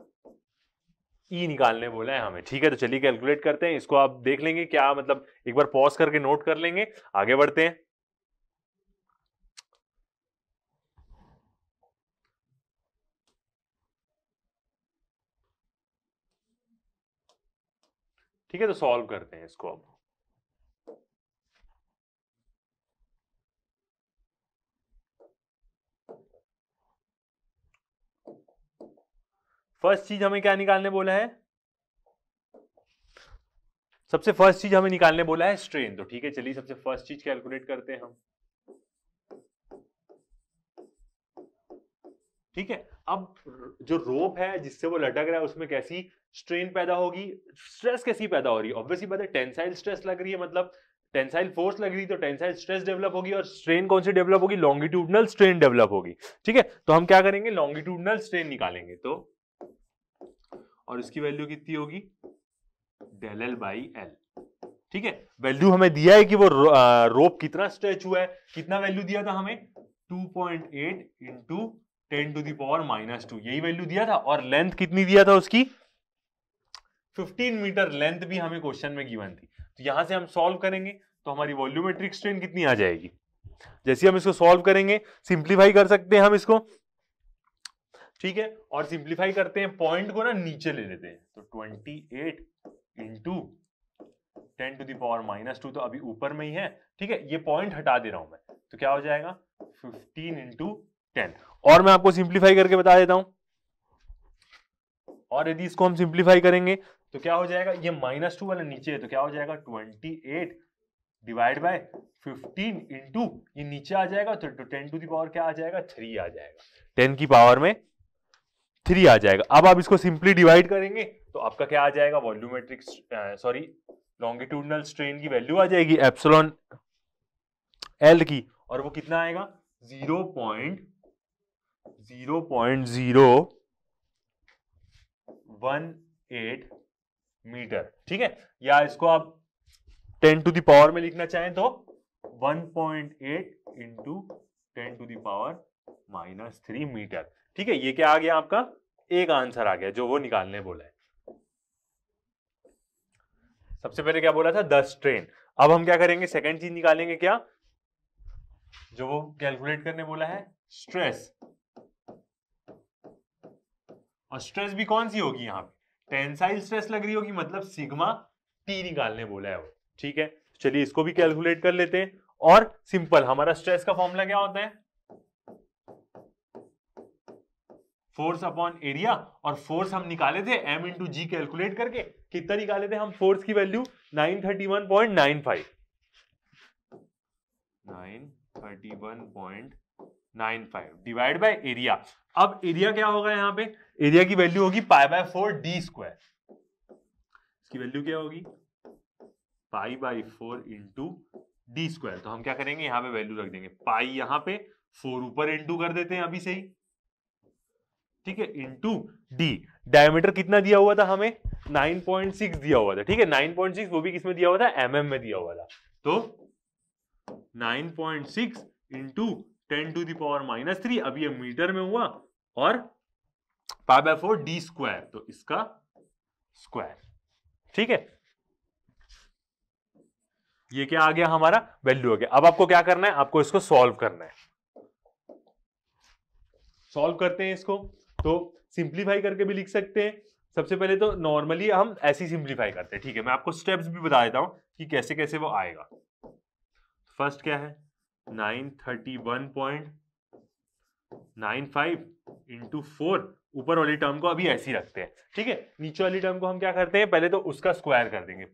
ई e निकालने बोला है हमें ठीक है तो चलिए कैलकुलेट करते हैं इसको आप देख लेंगे क्या मतलब एक बार पॉज करके नोट कर लेंगे आगे बढ़ते हैं ठीक है तो सॉल्व करते हैं इसको अब फर्स्ट चीज हमें क्या निकालने बोला है सबसे फर्स्ट चीज हमें निकालने बोला है स्ट्रेन तो ठीक है चलिए सबसे फर्स्ट चीज कैलकुलेट करते हैं हम ठीक है अब जो रोप है जिससे वो लटक रहा है उसमें कैसी स्ट्रेन पैदा होगी स्ट्रेस कैसी पैदा हो रही है ऑब्वियसली बात है टेंसाइल स्ट्रेस लग रही है मतलब टेंसाइल फोर्स लग रही तो टेंसाइल स्ट्रेस डेवलप होगी और स्ट्रेन कौन सी डेवलप होगी लॉन्गिट्यूडनल स्ट्रेन डेवलप होगी ठीक है तो हम क्या करेंगे लॉन्गिट्यूडनल स्ट्रेन निकालेंगे तो और इसकी वैल्यू कितनी होगी डेल एल बाई एल ठीक है वैल्यू हमें दिया है कि वो रोप कितना स्ट्रेच हुआ है कितना वैल्यू दिया था हमें 2.8 point eight into ten to the power minus two यही वैल्यू दिया था और लेंथ कितनी दिया था उसकी 15 मीटर लेंथ भी हमें क्वेश्चन में गिवन थी तो यहां से हम सॉल्व करेंगे तो हमारी वॉल्यूमेट्रिक स्ट्रेन कितनी आ जाएगी जैसे हम इसको सॉल्व करेंगे सिंप्लीफाई कर सकते हैं हम इसको ठीक है और सिंप्लीफाई करते हैं पॉइंट को ना नीचे ले लेते हैं तो twenty eight into ten to the power minus two तो अभी ऊपर में ही है ठीक है ये पॉइंट हटा दे रहा हूं मैं तो क्या हो जाएगा फिफ्टीन इंटू टेन और मैं आपको सिंप्लीफाई करके बता देता हूं और यदि इसको हम सिंप्लीफाई करेंगे तो क्या हो जाएगा ये माइनस टू वाला नीचे है तो क्या हो जाएगा twenty eight divide by fifteen into ये नीचे आ जाएगा तो टेन टू दावर क्या आ जाएगा थ्री आ जाएगा टेन की पावर में थ्री आ जाएगा अब आप इसको सिंपली डिवाइड करेंगे तो आपका क्या आ जाएगा वॉल्यूमेट्रिक सॉरी लॉन्गिट्यूडनल स्ट्रेन की वैल्यू आ जाएगी एप्सलॉन एल की और वो कितना आएगा zero point zero point zero one eight metre ठीक है या इसको आप टेन टू दावर में लिखना चाहें तो one point eight into ten to the power minus three metre ठीक है ये क्या आ गया आपका एक आंसर आ गया जो वो निकालने बोला है सबसे पहले क्या बोला था दस ट्रेन अब हम क्या करेंगे सेकेंड चीज निकालेंगे क्या जो वो कैलकुलेट करने बोला है स्ट्रेस और स्ट्रेस भी कौन सी होगी यहां पे टेंसाइल स्ट्रेस लग रही होगी मतलब सिग्मा टी निकालने बोला है वो ठीक है चलिए इसको भी कैलकुलेट कर लेते हैं और सिंपल हमारा स्ट्रेस का फॉर्मूला क्या होता है फोर्स अपॉन एरिया और फोर्स हम निकाले थे एम इंटू जी कैलकुलेट करके कितना निकाले थे हम फोर्स की value nine thirty one point nine five nine thirty one point nine five divide by area अब एरिया क्या होगा यहाँ पे एरिया की वैल्यू होगी pi by four D square इसकी वैल्यू क्या होगी pi by four into D square तो हम क्या करेंगे यहाँ पे वैल्यू रख देंगे पाई यहाँ पे फोर ऊपर इंटू कर देते हैं अभी से ही ठीक है इंटू डी डायमीटर कितना दिया हुआ था हमें 9.6 दिया हुआ था ठीक है 9.6 वो भी किसमें दिया हुआ था एम mm में दिया हुआ था तो 9.6 point six into ten to the power minus three अब ये मीटर में हुआ और pi by four D square तो इसका स्क्वायर ठीक है ये क्या आ गया हमारा वैल्यू आ गया अब आपको क्या करना है आपको इसको सॉल्व करना है सॉल्व करते हैं इसको तो सिंप्लीफाई करके भी लिख सकते हैं सबसे पहले तो नॉर्मली हम ऐसे ही सिंप्लीफाई करते हैं ठीक है मैं आपको स्टेप्स भी बता देता हूँ कि कैसे कैसे वो आएगा फर्स्ट क्या है nine thirty one point nine five into four ऊपर वाली टर्म को अभी ऐसी रखते हैं ठीक है नीचे वाली टर्म को हम क्या करते हैं पहले तो उसका स्क्वायर कर देंगे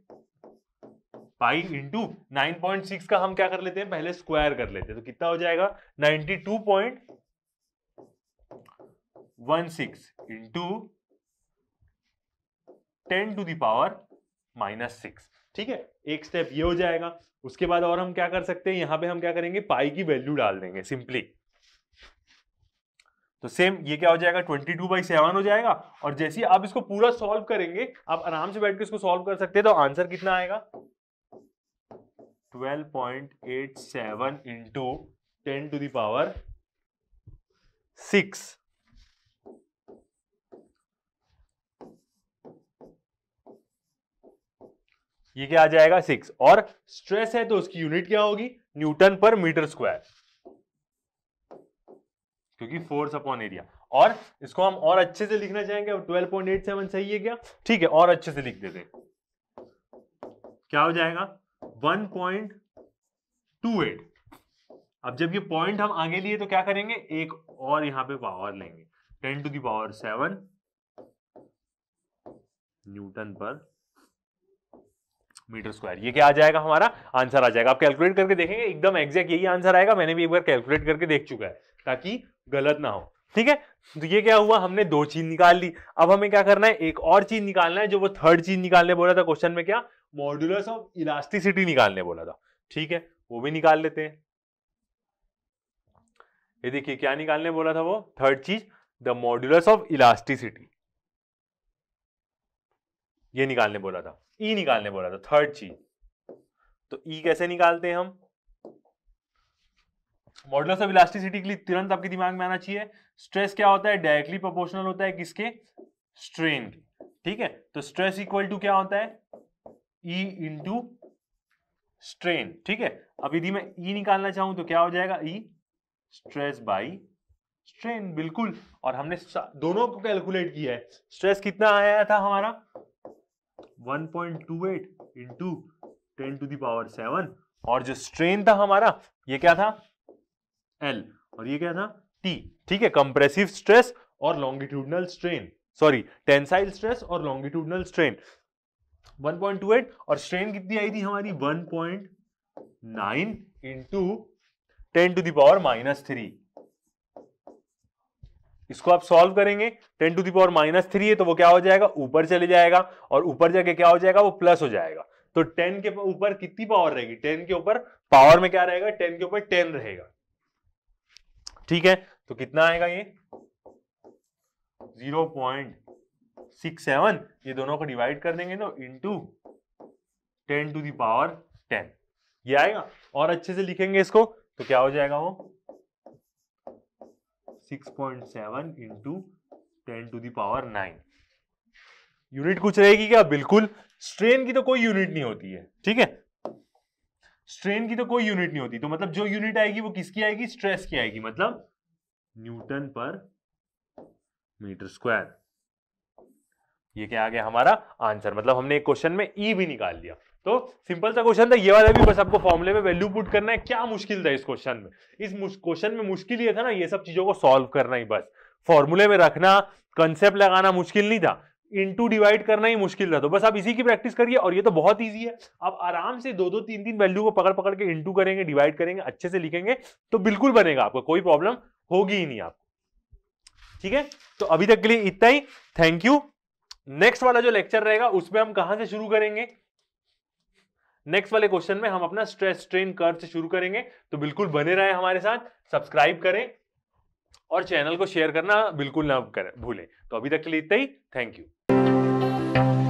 pi into nine point six का हम क्या कर लेते हैं पहले स्क्वायर कर लेते हैं तो कितना हो जाएगा ninety two point one six into ten to the power minus six ठीक है एक स्टेप ये हो जाएगा उसके बाद और हम क्या कर सकते हैं यहां पे हम क्या करेंगे पाई की वैल्यू डाल देंगे सिंपली तो सेम ये क्या हो जाएगा 22 टू बाई सेवन हो जाएगा और जैसे आप इसको पूरा सॉल्व करेंगे आप आराम से बैठ के इसको सॉल्व कर सकते हैं तो आंसर कितना आएगा 12.87 point eight seven into ten to the power six ये क्या आ जाएगा सिक्स और स्ट्रेस है तो उसकी यूनिट क्या होगी न्यूटन पर मीटर स्क्वायर क्योंकि फोर्स अपॉन एरिया और इसको हम और अच्छे से लिखना चाहेंगे अब सेवन सही है क्या ठीक है और अच्छे से लिख देते हैं क्या हो जाएगा वन पॉइंट टू एट अब जब ये पॉइंट हम आगे लिए तो क्या करेंगे एक और यहां पे पावर लेंगे ten to the power seven newton पर मीटर स्क्वायर ये क्या आ जाएगा हमारा आंसर आ जाएगा आप कैलकुलेट करके देखेंगे एकदम एग्जैक्ट यही आंसर आएगा मैंने भी एक बार कैलकुलेट करके देख चुका है ताकि गलत ना हो ठीक है तो ये क्या हुआ हमने दो चीज निकाल ली अब हमें क्या करना है एक और चीज निकालना है जो वो थर्ड चीज निकालने बोला था क्वेश्चन में क्या मॉड्यूलस ऑफ इलास्टिसिटी निकालने बोला था ठीक है वो भी निकाल लेते हैं ये देखिए क्या निकालने बोला था वो थर्ड चीज द मॉड्यूलस ऑफ इलास्टिसिटी ये निकालने बोला था ई e निकालने बोला था थर्ड चीज तो ई e कैसे निकालते हैं हम मॉडुलस ऑफ इलास्टिसिटी के लिए तुरंत आपके दिमाग में आना चाहिए स्ट्रेस क्या होता है डायरेक्टली प्रोपोर्शनल होता है किसके स्ट्रेन के ठीक है तो स्ट्रेस इक्वल टू क्या होता है ई इंटू स्ट्रेन ठीक है अब यदि मैं ई e निकालना चाहूं तो क्या हो जाएगा ई स्ट्रेस बाई स्ट्रेन बिल्कुल और हमने दोनों को कैलकुलेट किया है स्ट्रेस कितना आया था हमारा 1.28 into ten to the power seven और जो स्ट्रेन था हमारा ये क्या था एल और ये क्या था टी ठीक है कंप्रेसिव स्ट्रेस और longitudinal strain sorry tensile stress और लॉन्गिट्यूडनल स्ट्रेन 1.28 और स्ट्रेन कितनी आई थी हमारी 1.9 into ten to the power minus three इसको आप सॉल्व करेंगे ten to the power minus three है तो वो क्या हो जाएगा ऊपर चले जाएगा और ऊपर जाके क्या हो जाएगा वो प्लस हो जाएगा तो टेन के ऊपर कितनी पावर रहेगी टेन के ऊपर पावर में क्या रहेगा टेन के ऊपर टेन रहेगा ठीक है तो कितना आएगा ये जीरो पॉइंट सिक्स सेवन ये दोनों को डिवाइड कर देंगे ना into ten to the power ten ये आएगा और अच्छे से लिखेंगे इसको तो क्या हो जाएगा वो six point seven into ten to the power nine unit कुछ रहेगी क्या बिल्कुल स्ट्रेन की तो कोई यूनिट नहीं होती है ठीक है स्ट्रेन की तो कोई यूनिट नहीं होती तो मतलब जो यूनिट आएगी वो किसकी आएगी स्ट्रेस की आएगी मतलब न्यूटन पर मीटर स्क्वायर ये क्या आ गया हमारा आंसर मतलब हमने एक क्वेश्चन में ई e भी निकाल लिया तो सिंपल सा क्वेश्चन था ये वाला भी बस आपको फॉर्मुले में वैल्यू पुट करना है क्या मुश्किल था इस क्वेश्चन में इस क्वेश्चन में मुश्किल ये था ना ये सब चीजों को सॉल्व करना ही बस फॉर्मूले में रखना कंसेप्ट लगाना मुश्किल नहीं था इनटू डिवाइड करना ही मुश्किल था तो बस आप इसी की प्रैक्टिस करिए और ये तो बहुत ईजी है आप आराम से दो दो तीन तीन वैल्यू को पकड़ पकड़ के इंटू करेंगे डिवाइड करेंगे अच्छे से लिखेंगे तो बिल्कुल बनेगा आपको कोई प्रॉब्लम होगी ही नहीं आपको ठीक है तो अभी तक के लिए इतना ही थैंक यू नेक्स्ट वाला जो लेक्चर रहेगा उसमें हम कहां से शुरू करेंगे नेक्स्ट वाले क्वेश्चन में हम अपना स्ट्रेस स्ट्रेन कर्व से शुरू करेंगे तो बिल्कुल बने रहे हमारे साथ सब्सक्राइब करें और चैनल को शेयर करना बिल्कुल ना करें भूलें तो अभी तक के लिए इतना ही थैंक यू